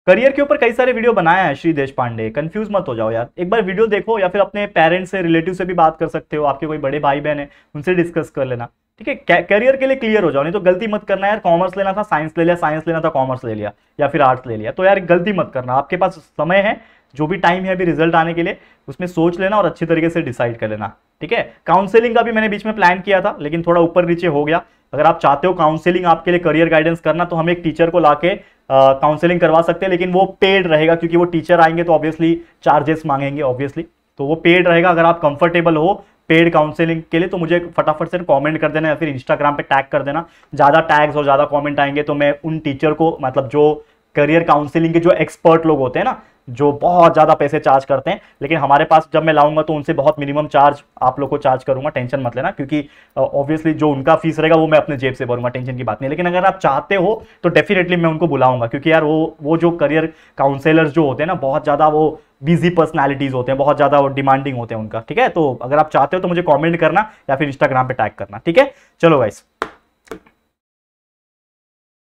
करियर के ऊपर कई सारे वीडियो बनाया है श्री देश पांडे कंफ्यूज मत हो जाओ यार एक बार वीडियो देखो या फिर अपने पेरेंट्स से रिलेटिव से भी बात कर सकते हो आपके कोई बड़े भाई बहन है उनसे डिस्कस कर लेना ठीक है करियर के लिए क्लियर हो जाओ नहीं तो गलती मत करना यार कॉमर्स लेना था साइंस ले लिया साइंस लेना था कॉमर्स ले लिया या फिर आर्ट्स ले लिया तो यार गलती मत करना आपके पास समय है जो भी टाइम है अभी रिजल्ट आने के लिए उसमें सोच लेना और अच्छी तरीके से डिसाइड कर लेना ठीक है काउंसलिंग का भी मैंने बीच में प्लान किया था लेकिन थोड़ा ऊपर नीचे हो गया अगर आप चाहते हो काउंसलिंग आपके लिए करियर गाइडेंस करना तो हम एक टीचर को लाके काउंसलिंग करवा सकते हैं लेकिन वो पेड रहेगा क्योंकि वो टीचर आएंगे तो ऑब्वियसली चार्जेस मांगेंगे ऑब्वियसली तो वो पेड रहेगा अगर आप कंफर्टेबल हो पेड काउंसलिंग के लिए तो मुझे फटाफट से कमेंट कर देना या फिर इंस्टाग्राम पे टैग कर देना ज़्यादा टैग्स और ज़्यादा कमेंट आएंगे तो मैं उन टीचर को मतलब जो करियर काउंसलिंग के जो एक्सपर्ट लोग होते हैं ना जो बहुत ज़्यादा पैसे चार्ज करते हैं लेकिन हमारे पास जब मैं लाऊंगा तो उनसे बहुत मिनिमम चार्ज आप लोग को चार्ज करूंगा टेंशन मत लेना क्योंकि ऑब्वियसली जो उनका फीस रहेगा वो मैं अपने जेब से भरूंगा टेंशन की बात नहीं लेकिन अगर आप चाहते हो तो डेफिनेटली मैं उनको बुलाऊंगा क्योंकि यार वो वो जो करियर काउंसलर्स जो होते हैं ना बहुत ज़्यादा वो बिजी पर्सनैलिटीज़ होते हैं बहुत ज़्यादा डिमांडिंग होते हैं उनका ठीक है तो अगर आप चाहते हो तो मुझे कॉमेंट करना या फिर इंस्टाग्राम पर टैग करना ठीक है चलो वाइस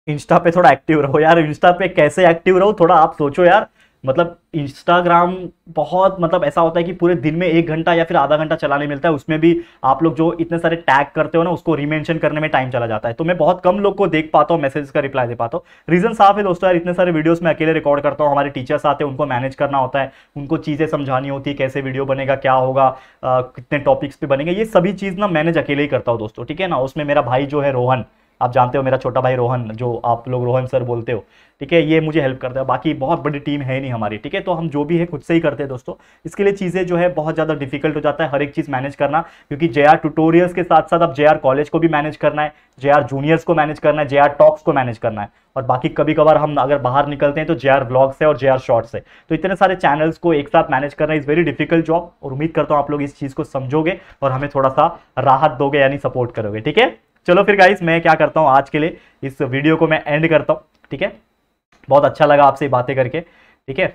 इंस्टा पे थोड़ा एक्टिव रहो यार इंस्टा पे कैसे एक्टिव रहो थोड़ा आप सोचो यार मतलब इंस्टाग्राम बहुत मतलब ऐसा होता है कि पूरे दिन में एक घंटा या फिर आधा घंटा चलाने मिलता है उसमें भी आप लोग जो इतने सारे टैग करते हो ना उसको रिमेंशन करने में टाइम चला जाता है तो मैं बहुत कम लोग को देख पाता हूँ मैसेज का रिप्लाई दे पाता हूँ रीजन साफ है दोस्तों यार इतने सारे वीडियोस में अकेले रिकॉर्ड करता हूँ हमारे टीचर्स आते हैं उनको मैनेज करना होता है उनको चीज़ें समझानी होती है कैसे वीडियो बनेगा क्या होगा कितने टॉपिक्स पर बनेंगे ये सभी चीज़ ना मैनेज अकेले ही करता हूँ दोस्तों ठीक है ना उसमें मेरा भाई जो है रोहन आप जानते हो मेरा छोटा भाई रोहन जो आप लोग रोहन सर बोलते हो ठीक है ये मुझे हेल्प करता है बाकी बहुत बड़ी टीम है नहीं हमारी ठीक है तो हम जो भी है खुद से ही करते हैं दोस्तों इसके लिए चीज़ें जो है बहुत ज़्यादा डिफिकल्ट हो जाता है हर एक चीज़ मैनेज करना क्योंकि जे आर के साथ साथ अब जे कॉलेज को भी मैनेज करना है जे जूनियर्स को मैनेज करना है जे टॉक्स को मैनेज करना है और बाकी कभी कभार हम अगर बाहर निकलते हैं तो जे आर ब्लॉग्स है और जे शॉर्ट्स है तो इतने सारे चैनल्स को एक साथ मैनेज करना इज़ वेरी डिफिकल्ट जॉब और उम्मीद करता हूँ आप लोग इस चीज़ को समझोगे और हमें थोड़ा सा राहत दोगे यानी सपोर्ट करोगे ठीक है चलो फिर गाइस मैं क्या करता हूँ आज के लिए इस वीडियो को मैं एंड करता हूँ ठीक है बहुत अच्छा लगा आपसे बातें करके ठीक है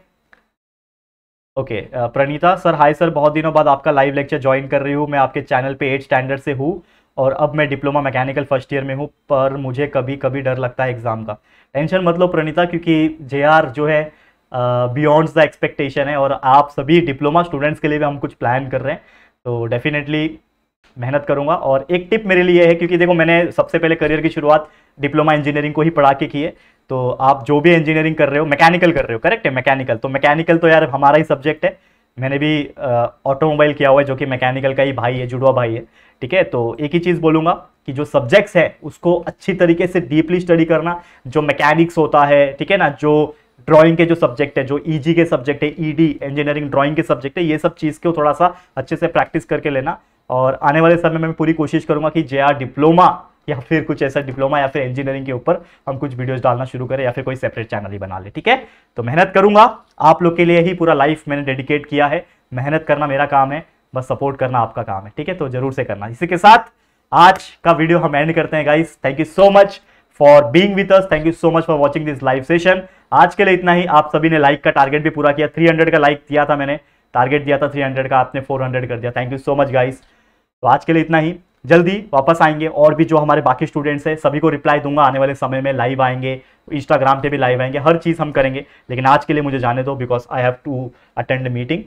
okay Pranita sir hi sir बहुत दिनों बाद आपका लाइव लेक्चर ज्वाइन कर रही हूँ मैं आपके चैनल पे एट स्टैंडर्ड से हूँ और अब मैं डिप्लोमा मैकेनिकल फर्स्ट ईयर में हूँ पर मुझे कभी कभी डर लगता है एग्ज़ाम का टेंशन मत लो प्रणीता क्योंकि जे जो है बियॉन्ड द एक्सपेक्टेशन है और आप सभी डिप्लोमा स्टूडेंट्स के लिए भी हम कुछ प्लान कर रहे हैं तो डेफिनेटली मेहनत करूंगा और एक टिप मेरे लिए है क्योंकि देखो मैंने सबसे पहले करियर की शुरुआत डिप्लोमा इंजीनियरिंग को ही पढ़ा के की है तो आप जो भी इंजीनियरिंग कर रहे हो मैकेनिकल कर रहे हो करेक्ट है मैकेनिकल तो मैकेनिकल तो यार हमारा ही सब्जेक्ट है मैंने भी ऑटोमोबाइल किया हुआ है जो कि मैकेनिकल का ही भाई है जुड़वा भाई है ठीक है तो एक ही चीज़ बोलूँगा कि जो सब्जेक्ट्स है उसको अच्छी तरीके से डीपली स्टडी करना जो मैकेनिक्स होता है ठीक है ना जो ड्राइंग के जो सब्जेक्ट है जो ईजी e के सब्जेक्ट है ईडी इंजीनियरिंग ड्राइंग के सब्जेक्ट है ये सब चीज़ को थोड़ा सा अच्छे से प्रैक्टिस करके लेना और आने वाले समय में पूरी कोशिश करूंगा कि जे डिप्लोमा या फिर कुछ ऐसा डिप्लोमा या फिर इंजीनियरिंग के ऊपर हम कुछ वीडियोस डालना शुरू करें या फिर कोई सेपरेट चैनल ही बना ले ठीक है तो मेहनत करूंगा आप लोग के लिए ही पूरा लाइफ मैंने डेडिकेट किया है मेहनत करना मेरा काम है बस सपोर्ट करना आपका काम है ठीक है तो जरूर से करना इसी के साथ आज का वीडियो हम एंड करते हैं guys thank you so much for being with us thank you so much for watching this live session आज के लिए इतना ही आप सभी ने लाइक का टारगेट भी पूरा किया थ्री का लाइक दिया था मैंने टारगेट दिया था 300 का आपने 400 कर दिया thank you so much guys तो आज के लिए इतना ही जल्दी वापस आएंगे और भी जो हमारे बाकी स्टूडेंट्स हैं सभी को रिप्लाई दूंगा आने वाले समय में लाइव आएंगे इंस्टाग्राम पे भी लाइव आएंगे हर चीज़ हम करेंगे लेकिन आज के लिए मुझे जाने दो because I have to attend meeting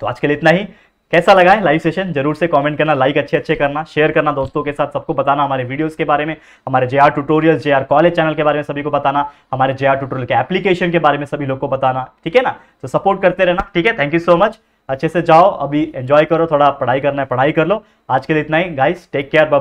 तो आज के लिए इतना ही कैसा लगा है लाइव सेशन जरूर से कमेंट करना लाइक अच्छे अच्छे करना शेयर करना दोस्तों के साथ सबको बताना हमारे वीडियोस के बारे में हमारे J R tutorials J R college channel के बारे में सभी को बताना हमारे जे आर ट्यूटोरियल के एप्लीकेशन के बारे में सभी लोग को बताना ठीक है ना तो सपोर्ट करते रहना ठीक है थैंक यू सो मच अच्छे से जाओ अभी एंजॉय करो थोड़ा पढ़ाई करना है पढ़ाई कर लो आज के लिए इतना ही गाइस टेक केयर बाबा